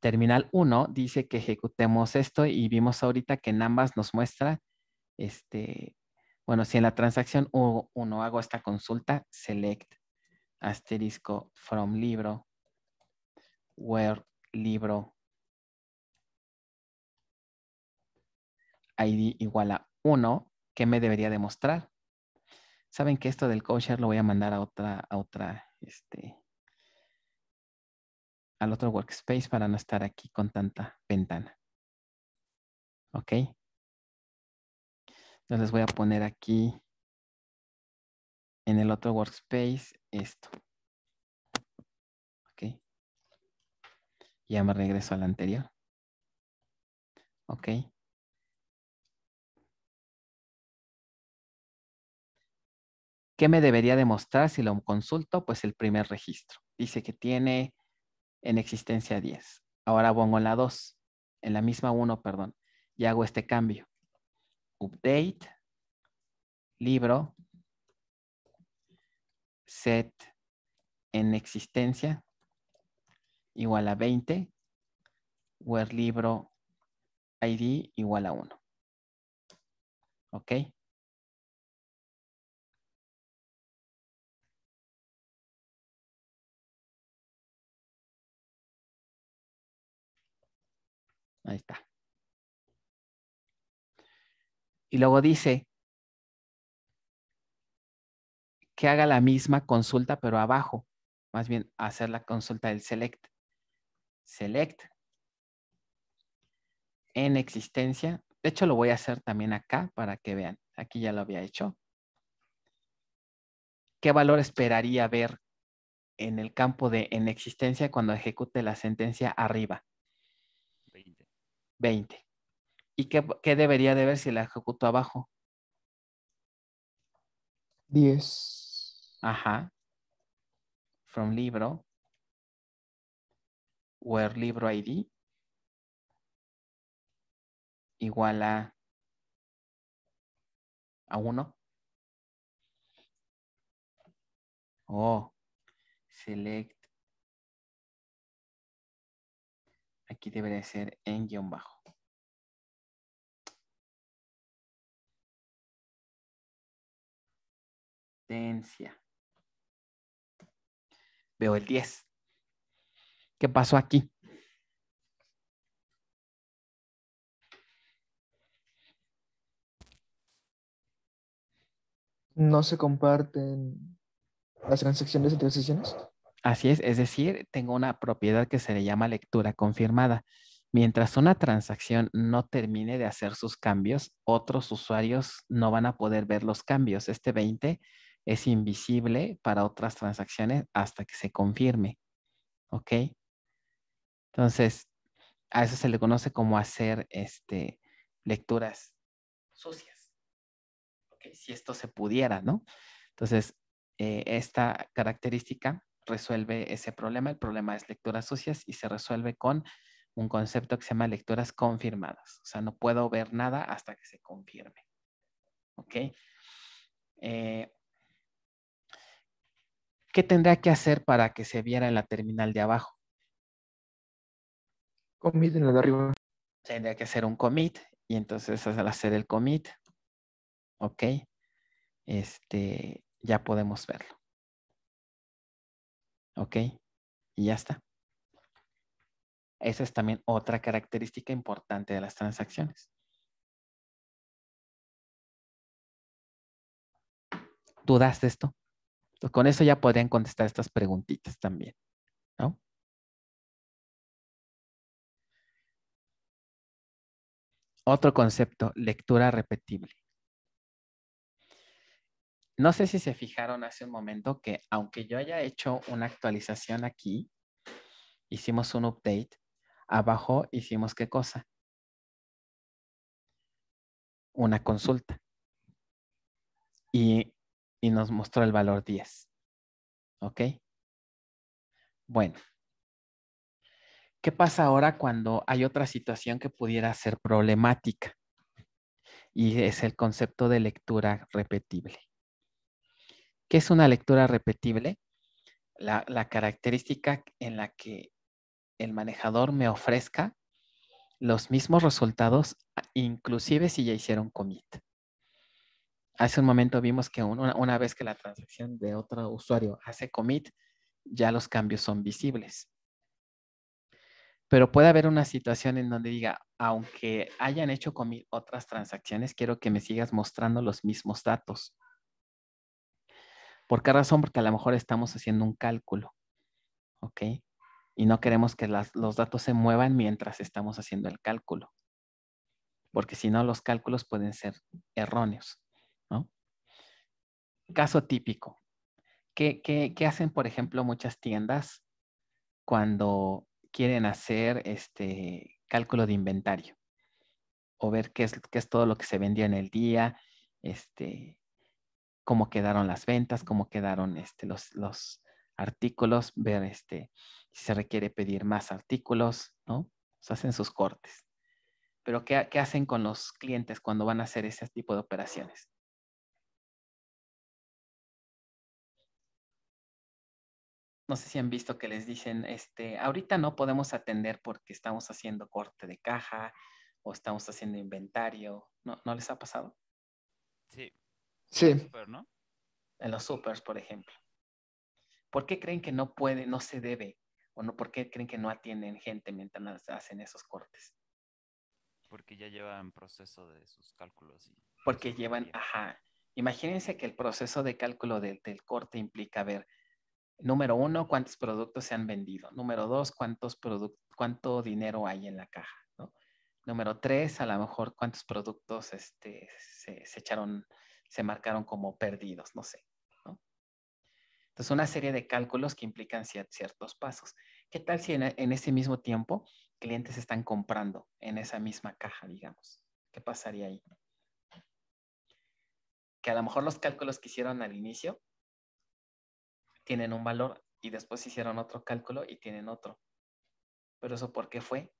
Speaker 2: terminal 1, dice que ejecutemos esto y vimos ahorita que en ambas nos muestra, este, bueno, si en la transacción 1 hago esta consulta, select asterisco from libro, where libro ID igual a 1, ¿qué me debería demostrar? saben que esto del kosher lo voy a mandar a otra, a otra, este, al otro workspace para no estar aquí con tanta ventana.
Speaker 1: ¿Ok? Entonces voy a poner aquí en el otro workspace esto. ¿Ok? Ya me regreso al anterior. ¿Ok? ¿Qué me debería demostrar si lo consulto? Pues el primer registro. Dice
Speaker 2: que tiene en existencia 10. Ahora pongo la 2, en la misma 1, perdón, y hago este cambio. Update, libro, set en existencia igual a 20, where libro
Speaker 1: ID igual a 1. ¿Ok? Ahí está. Y luego dice
Speaker 2: que haga la misma consulta, pero abajo. Más bien hacer la consulta del select. Select. En existencia. De hecho, lo voy a hacer también acá para que vean. Aquí ya lo había hecho. ¿Qué valor esperaría ver en el campo de en existencia cuando ejecute la sentencia arriba? 20. ¿Y qué, qué debería de ver si la ejecuto abajo?
Speaker 1: 10.
Speaker 2: Ajá. From libro.
Speaker 1: Where libro ID. Igual a. A 1. Oh. Select aquí debería ser en guión bajo. Tendencia. Veo el 10. ¿Qué pasó aquí?
Speaker 3: No se comparten las transacciones entre sesiones.
Speaker 2: Así es, es decir, tengo una propiedad que se le llama lectura confirmada. Mientras una transacción no termine de hacer sus cambios, otros usuarios no van a poder ver los cambios. Este 20 es invisible para otras transacciones hasta que se confirme. ¿Ok? Entonces, a eso se le conoce como hacer este, lecturas sucias. ¿Ok? Si esto se pudiera, ¿no? Entonces, eh, esta característica resuelve ese problema. El problema es lecturas sucias y se resuelve con un concepto que se llama lecturas confirmadas. O sea, no puedo ver nada hasta que se confirme. ¿Ok? Eh, ¿Qué tendría que hacer para que se viera en la terminal de abajo? Commit en la de arriba. Tendría que hacer un commit y entonces al hacer el commit, ok, este, ya podemos verlo. ¿Ok?
Speaker 1: Y ya está. Esa es también otra característica importante de las transacciones. ¿Dudas de esto? con eso ya podrían contestar estas preguntitas también. ¿No? Otro concepto, lectura repetible.
Speaker 2: No sé si se fijaron hace un momento que aunque yo haya hecho una actualización aquí, hicimos un update, abajo hicimos qué cosa?
Speaker 1: Una consulta. Y, y nos mostró el valor 10. ¿Ok?
Speaker 2: Bueno. ¿Qué pasa ahora cuando hay otra situación que pudiera ser problemática? Y es el concepto de lectura repetible. ¿Qué es una lectura repetible? La, característica en la que el manejador me ofrezca los mismos resultados, inclusive si ya hicieron commit. Hace un momento vimos que una, vez que la transacción de otro usuario hace commit, ya los cambios son visibles. Pero puede haber una situación en donde diga, aunque hayan hecho commit otras transacciones, quiero que me sigas mostrando los mismos datos. ¿Por qué razón? Porque a lo mejor estamos haciendo un cálculo, ¿ok? Y no queremos que los datos se muevan mientras estamos haciendo el cálculo, porque si no los cálculos pueden ser erróneos, ¿no? Caso típico. ¿Qué, hacen, por ejemplo, muchas tiendas cuando quieren hacer este cálculo de inventario? O ver qué es, qué es todo lo que se vendió en el día, este, cómo quedaron las ventas, cómo quedaron este, los, artículos, ver este, si se requiere pedir más artículos, ¿no? Se hacen sus cortes.
Speaker 1: Pero ¿qué, hacen con los clientes cuando van a hacer ese tipo de operaciones? No sé si han visto que
Speaker 2: les dicen, este, ahorita no podemos atender porque estamos haciendo corte de caja o estamos haciendo inventario. ¿No, ¿no les ha pasado? Sí. Sí. ¿no? En los supers, por ejemplo. ¿Por qué creen que no puede, no se debe? ¿O no, por qué creen que no atienden gente mientras hacen esos cortes?
Speaker 4: Porque ya llevan proceso de sus cálculos.
Speaker 2: Porque llevan, ajá. Imagínense que el proceso de cálculo del, corte implica ver, número uno, cuántos productos se han vendido. Número dos, cuántos cuánto dinero hay en la caja. ¿no? Número tres, a lo mejor cuántos productos este, se, se echaron se marcaron como perdidos, no sé. Entonces, una serie de cálculos que implican ciertos pasos. ¿Qué tal si en, ese mismo tiempo clientes están comprando en esa misma caja, digamos? ¿Qué pasaría ahí? Que a lo mejor los cálculos que hicieron al inicio tienen un valor y después hicieron otro cálculo y tienen otro. Pero eso ¿por qué fue?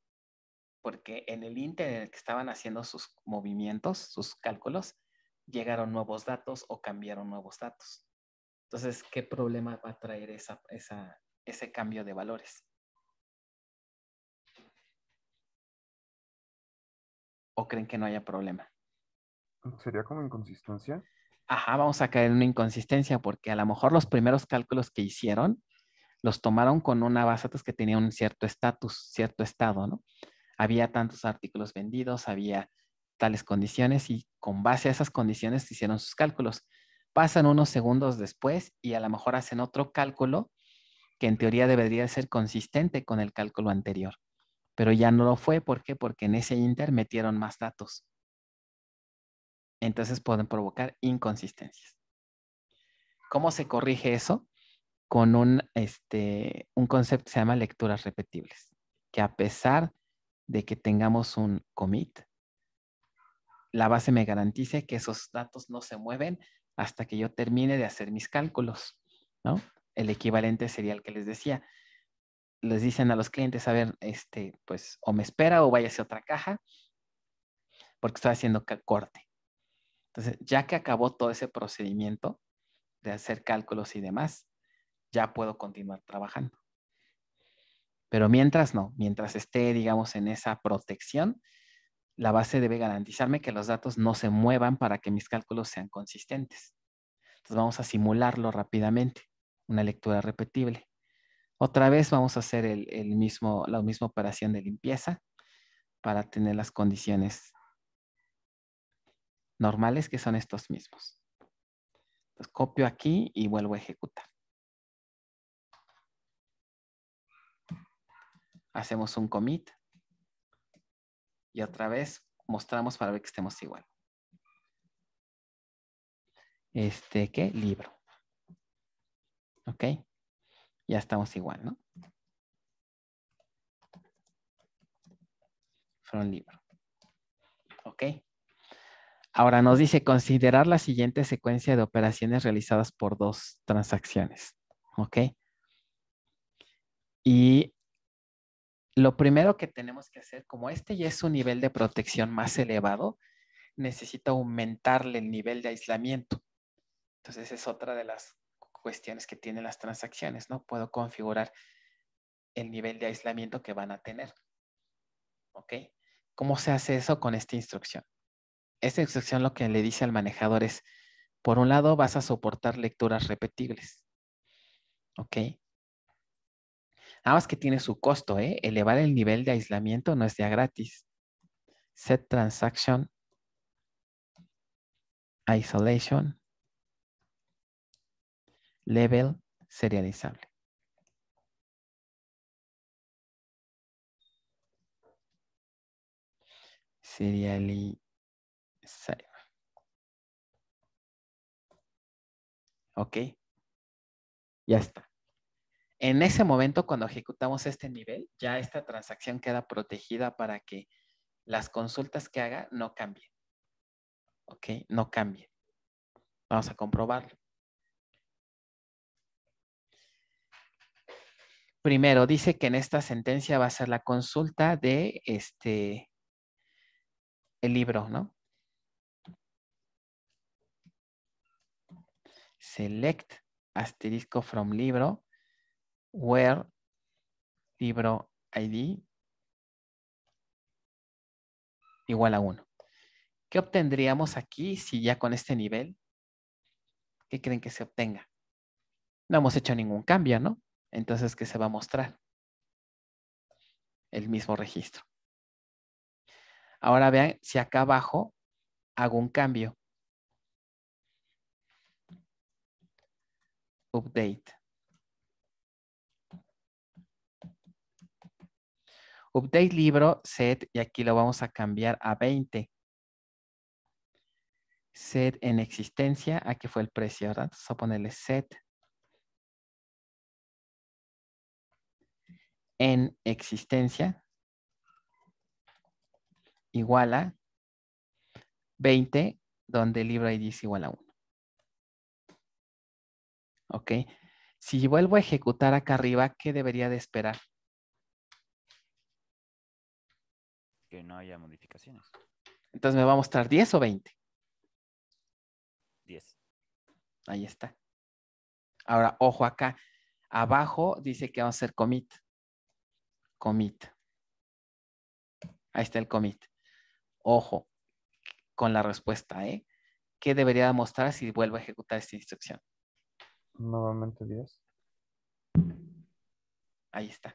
Speaker 2: Porque en el ínter en el que estaban haciendo sus movimientos, sus cálculos, llegaron nuevos datos o cambiaron nuevos datos. Entonces, ¿qué problema va a traer esa, ese cambio
Speaker 1: de valores? ¿O creen que no haya problema? ¿Sería como inconsistencia? Ajá, vamos
Speaker 2: a caer en una inconsistencia porque a lo mejor los primeros cálculos que hicieron los tomaron con una base de datos que tenía un cierto estatus, cierto estado, ¿no? Había tantos artículos vendidos, había tales condiciones y con base a esas condiciones hicieron sus cálculos. Pasan unos segundos después y a lo mejor hacen otro cálculo que en teoría debería ser consistente con el cálculo anterior, pero ya no lo fue. ¿Por qué? Porque en ese inter metieron más datos. Entonces pueden provocar inconsistencias. ¿Cómo se corrige eso? Con un, este, un concepto que se llama lecturas repetibles, que a pesar de que tengamos un commit, la base me garantice que esos datos no se mueven hasta que yo termine de hacer mis cálculos, ¿no? El equivalente sería el que les decía. Les dicen a los clientes, a ver, este, pues, o me espera o vaya a otra caja, porque estoy haciendo corte. Entonces, ya que acabó todo ese procedimiento de hacer cálculos y demás, ya puedo continuar trabajando. Pero mientras no, mientras esté, digamos, en esa protección, la base debe garantizarme que los datos no se muevan para que mis cálculos sean consistentes. Entonces vamos a simularlo rápidamente, una lectura repetible. Otra vez vamos a hacer el, mismo, la misma operación de limpieza para tener las condiciones normales que son estos mismos. Entonces copio aquí y vuelvo a ejecutar. Hacemos un commit y otra vez mostramos para ver que estemos igual. Este, ¿qué? Libro. ¿Ok? Ya estamos igual, ¿no? un libro. ¿Ok? Ahora nos dice considerar la siguiente secuencia de operaciones realizadas por dos transacciones. ¿Ok? Y lo primero que tenemos que hacer, como este ya es un nivel de protección más elevado, necesita aumentarle el nivel de aislamiento. Entonces es otra de las cuestiones que tienen las transacciones, ¿no? Puedo configurar el nivel de aislamiento que van a tener. ¿Ok? ¿Cómo se hace eso con esta instrucción? Esta instrucción lo que le dice al manejador es, por un lado vas a soportar lecturas repetibles. ¿Ok? Nada más que tiene su costo, ¿eh? Elevar el nivel de aislamiento no es ya gratis. Set transaction isolation
Speaker 1: level serializable. Serializable. Ok. Ya está. En ese momento, cuando
Speaker 2: ejecutamos este nivel, ya esta transacción queda protegida para que las consultas que haga no cambien. ¿Ok? No cambien. Vamos a comprobarlo. Primero, dice que en esta sentencia va a ser la consulta de este, el libro, ¿no? Select asterisco from libro where libro ID igual a 1. ¿Qué obtendríamos aquí si ya con este nivel? ¿Qué creen que se obtenga? No hemos hecho ningún cambio, ¿no? Entonces, ¿qué se va a mostrar? El mismo registro. Ahora vean si acá abajo hago un cambio. Update. Update libro, set, y aquí lo vamos a cambiar a 20. Set en existencia, aquí fue el precio, ¿verdad? vamos a ponerle set. En existencia, igual a 20, donde el libro ID es igual a 1. ¿Ok? Si vuelvo a ejecutar acá arriba, ¿qué debería de esperar?
Speaker 4: que no haya modificaciones.
Speaker 2: Entonces me va a mostrar 10 o 20. 10. Ahí está. Ahora, ojo acá. Abajo dice que vamos a hacer commit. Commit. Ahí está el commit. Ojo con la respuesta, ¿eh? ¿Qué debería mostrar si vuelvo a ejecutar esta instrucción?
Speaker 3: Nuevamente 10.
Speaker 2: Ahí está.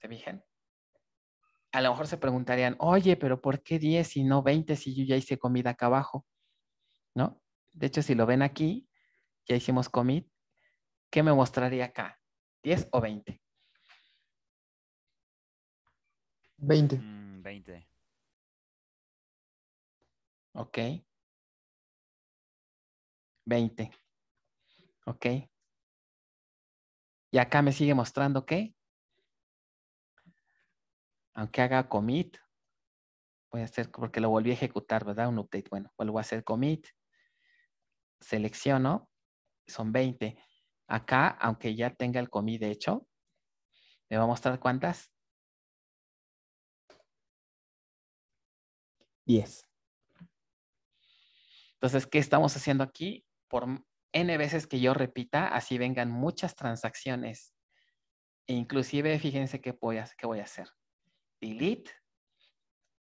Speaker 2: ¿Te fijan? a lo mejor se preguntarían, oye, pero ¿por qué 10 y no 20 si yo ya hice comida acá abajo? ¿No? De hecho, si lo ven aquí, ya hicimos commit, ¿qué me mostraría acá? ¿10 o 20?
Speaker 1: 20. 20. Ok. 20. Ok. Y acá me sigue mostrando qué?
Speaker 2: aunque haga commit, voy a hacer, porque lo volví a ejecutar, ¿verdad? Un update, bueno, vuelvo a hacer commit, selecciono, son 20. Acá, aunque ya tenga el commit hecho,
Speaker 1: me va a mostrar cuántas. 10. Entonces, ¿qué estamos haciendo aquí? Por
Speaker 2: n veces que yo repita, así vengan muchas transacciones. E inclusive, fíjense qué voy a hacer delete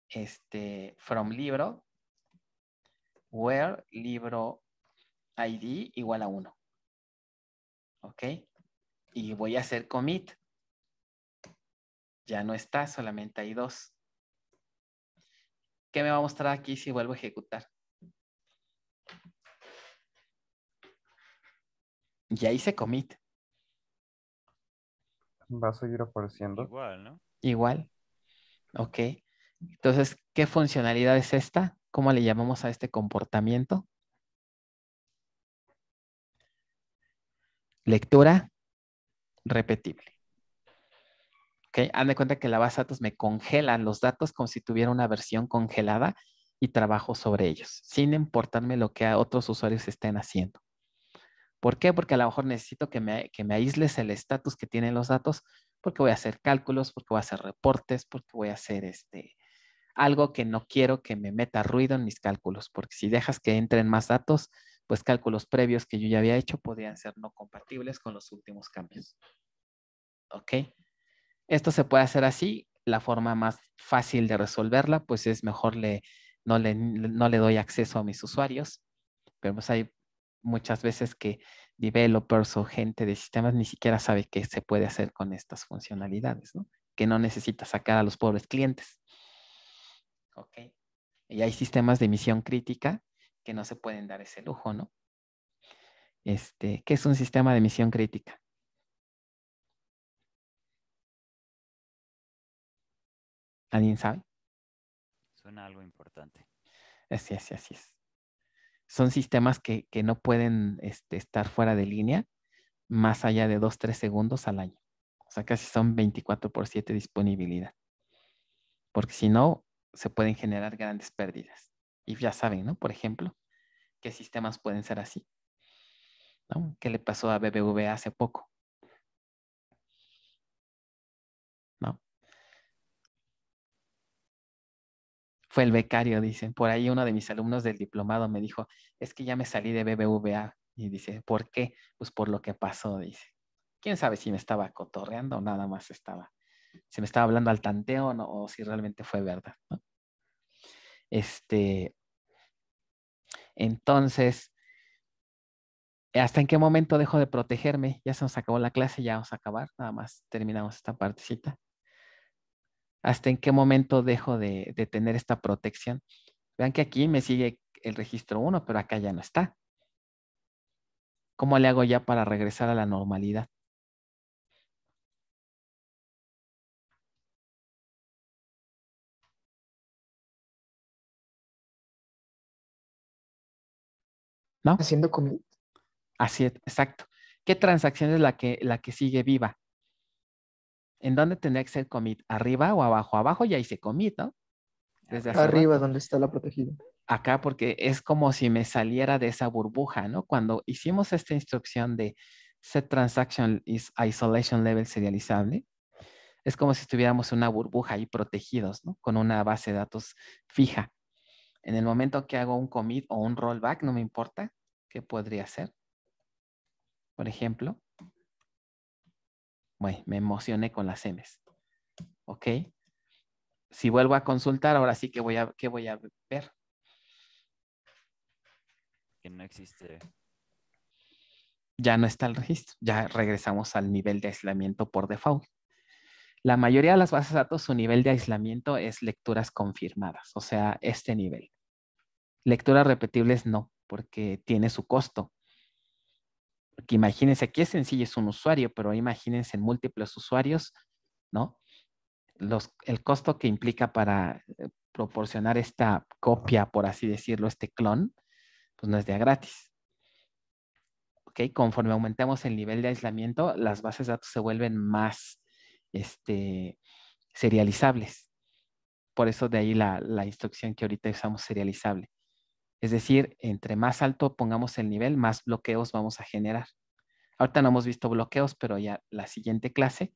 Speaker 2: este, from libro, where libro ID igual a 1. ¿Ok? Y voy a hacer commit. Ya no está, solamente hay dos. ¿Qué me va a mostrar aquí si vuelvo a ejecutar? Ya hice commit. Va a seguir apareciendo. Igual, ¿no? Igual. Ok. Entonces, ¿qué funcionalidad es esta? ¿Cómo le llamamos a este comportamiento? Lectura repetible. ¿Ok? hazme cuenta que la base de datos me congela los datos como si tuviera una versión congelada y trabajo sobre ellos, sin importarme lo que otros usuarios estén haciendo. ¿Por qué? Porque a lo mejor necesito que me, que me aísles el estatus que tienen los datos porque voy a hacer cálculos, porque voy a hacer reportes, porque voy a hacer este, algo que no quiero que me meta ruido en mis cálculos, porque si dejas que entren más datos, pues cálculos previos que yo ya había hecho podrían ser no compatibles con los últimos cambios. ¿Ok? Esto se puede hacer así. La forma más fácil de resolverla, pues es mejor no, le, no le doy acceso a mis usuarios. Pero pues hay muchas veces que developers o gente de sistemas ni siquiera sabe qué se puede hacer con estas funcionalidades, ¿no? Que no necesita sacar a los pobres clientes. Ok. Y hay sistemas de emisión crítica que no se pueden dar ese lujo, ¿no?
Speaker 1: Este, ¿qué es un sistema de emisión crítica? ¿Alguien sabe?
Speaker 4: Suena
Speaker 2: algo importante. Así es, así es son sistemas que, no pueden este, estar fuera de línea más allá de 2, 3 segundos al año. O sea, casi son 24 por 7 disponibilidad. Porque si no, se pueden generar grandes pérdidas. Y ya saben, ¿no? Por ejemplo, qué sistemas pueden ser así.
Speaker 1: ¿Qué le pasó a BBV hace poco? fue
Speaker 2: el becario, dicen. Por ahí uno de mis alumnos del diplomado me dijo, es que ya me salí de BBVA. Y dice, ¿por qué? Pues por lo que pasó, dice. ¿Quién sabe si me estaba cotorreando o nada más estaba, si me estaba hablando al tanteo no, o si realmente fue verdad, Este, entonces, ¿hasta en qué momento dejo de protegerme? Ya se nos acabó la clase, ya vamos a acabar, nada más terminamos esta partecita hasta en qué momento dejo de, tener esta protección. Vean que aquí me sigue el registro 1, pero acá ya no está.
Speaker 1: ¿Cómo le hago ya para regresar a la normalidad? ¿No? Haciendo commit. Así es, exacto. ¿Qué transacción es la que, la que sigue viva?
Speaker 2: ¿en dónde tendría que ser commit? ¿Arriba o abajo? Abajo ya hice commit, ¿no? Desde Arriba,
Speaker 3: donde está la protegida.
Speaker 2: Acá, porque es como si me saliera de esa burbuja, ¿no? Cuando hicimos esta instrucción de set transaction is isolation level serializable, es como si en una burbuja ahí protegidos, ¿no? Con una base de datos fija. En el momento que hago un commit o un rollback, no me importa qué podría ser. Por ejemplo, bueno, me emocioné con las M's. ¿Ok? Si vuelvo a consultar, ahora sí que voy a, voy a ver?
Speaker 4: Que no existe.
Speaker 2: Ya no está el registro. Ya regresamos al nivel de aislamiento por default. La mayoría de las bases de datos, su nivel de aislamiento es lecturas confirmadas, o sea, este nivel. Lecturas repetibles no, porque tiene su costo. Porque imagínense, aquí es sencillo, es un usuario, pero imagínense en múltiples usuarios, ¿no? Los, el costo que implica para eh, proporcionar esta copia, por así decirlo, este clon, pues no es de gratis. ¿Ok? Conforme aumentamos el nivel de aislamiento, las bases de datos se vuelven más este, serializables. Por eso de ahí la, la instrucción que ahorita usamos serializable. Es decir, entre más alto pongamos el nivel, más bloqueos vamos a generar. Ahorita no hemos visto bloqueos, pero ya la siguiente clase,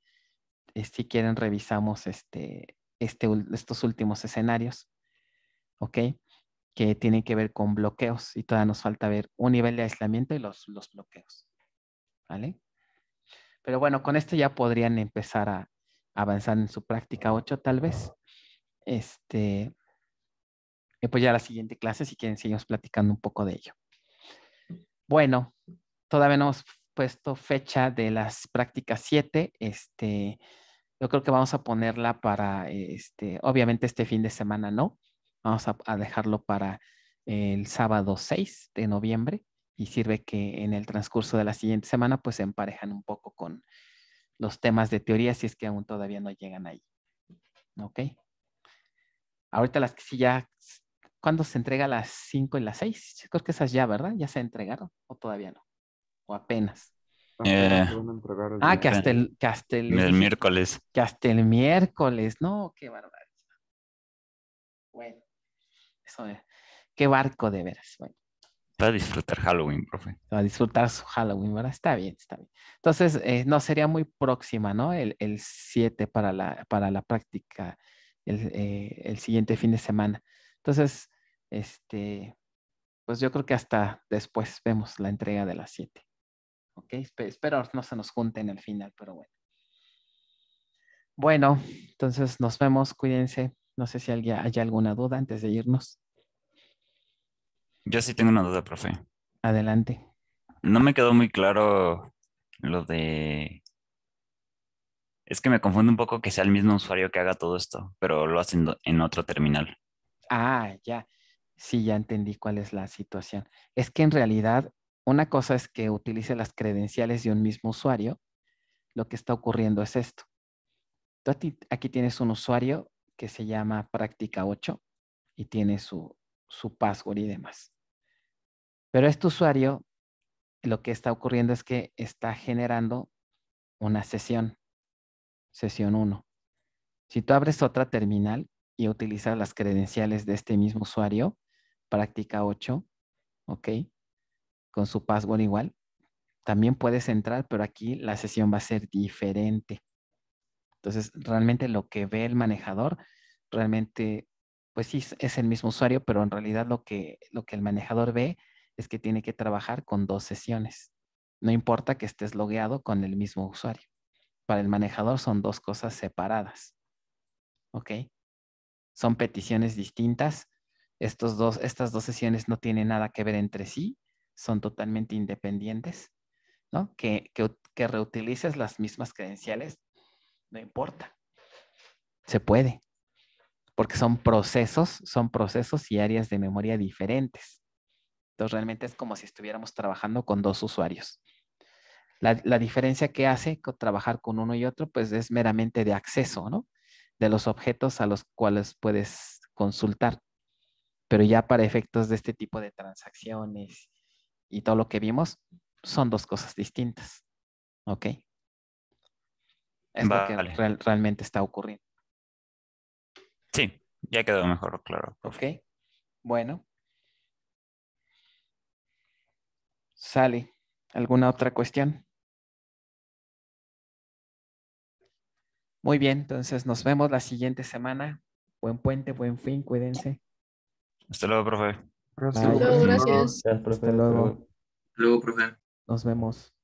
Speaker 2: eh, si quieren, revisamos este, este, estos últimos escenarios, ¿ok? Que tienen que ver con bloqueos y todavía nos falta ver un nivel de aislamiento y los, los bloqueos, ¿vale? Pero bueno, con esto ya podrían empezar a avanzar en su práctica 8 tal vez. Este, y pues ya la siguiente clase, si quieren, seguimos platicando un poco de ello. Bueno, todavía no hemos puesto fecha de las prácticas 7. Este, yo creo que vamos a ponerla para, este, obviamente este fin de semana no. Vamos a, dejarlo para el sábado 6 de noviembre y sirve que en el transcurso de la siguiente semana pues se emparejan un poco con los temas de teoría si es que aún todavía no llegan ahí. ¿Ok? Ahorita las que sí ya ¿Cuándo se entrega las 5 y las 6? Creo que esas ya, ¿verdad? ¿Ya se entregaron? ¿O todavía no? ¿O apenas?
Speaker 3: Eh, ah, que hasta
Speaker 2: el, que el,
Speaker 3: miércoles.
Speaker 2: Que hasta el miércoles, no, qué barbaridad. Bueno, eso es. Qué barco de veras. Bueno. Va a disfrutar Halloween, profe. Va a disfrutar su Halloween, ¿verdad? Está bien, está bien. Entonces, eh, no, sería muy próxima, ¿no? El 7 para, la, para la práctica el eh, siguiente fin de semana. Entonces, este, pues yo creo que hasta después vemos la entrega de las 7. Ok, espero no se nos junten al final, pero bueno. Bueno, entonces nos vemos, cuídense. No sé si alguien haya alguna duda antes de irnos.
Speaker 4: Yo sí tengo una duda, profe. Adelante. No me quedó muy claro lo de... Es que me confunde un poco que sea el mismo usuario que haga todo esto, pero lo hacen en otro terminal.
Speaker 2: Ah, ya. Sí, ya entendí cuál es la situación. Es que en realidad una cosa es que utilice las credenciales de un mismo usuario. Lo que está ocurriendo es esto. aquí tienes un usuario que se llama Práctica 8 y tiene su, su password y demás. Pero este usuario, lo que está ocurriendo es que está generando una sesión, sesión 1. Si tú abres otra terminal y utilizas las credenciales de este mismo usuario, práctica 8, ¿ok? Con su password igual. También puedes entrar, pero aquí la sesión va a ser diferente. Entonces, realmente lo que ve el manejador, realmente, pues sí, es el mismo usuario, pero en realidad lo que, lo que el manejador ve es que tiene que trabajar con dos sesiones. No importa que estés logueado con el mismo usuario. Para el manejador son dos cosas separadas. ¿Ok? Son peticiones distintas estos dos, estas dos sesiones no tienen nada que ver entre sí, son totalmente independientes, ¿no? Que, que, reutilices las mismas credenciales, no importa. Se puede, porque son procesos, son procesos y áreas de memoria diferentes. Entonces realmente es como si estuviéramos trabajando con dos usuarios. La, la diferencia que hace trabajar con uno y otro, pues es meramente de acceso, ¿no? De los objetos a los cuales puedes consultar pero ya para efectos de este tipo de transacciones y todo lo que vimos, son dos cosas distintas.
Speaker 1: ¿Ok? Es lo que
Speaker 2: realmente está ocurriendo. Sí, ya quedó mejor claro.
Speaker 1: Ok, bueno. Sale, ¿alguna otra cuestión?
Speaker 2: Muy bien, entonces nos vemos la siguiente semana. Buen puente, buen fin, cuídense.
Speaker 1: Hasta luego, profe. Hasta gracias. profe. Hasta Luego, profe. Nos vemos.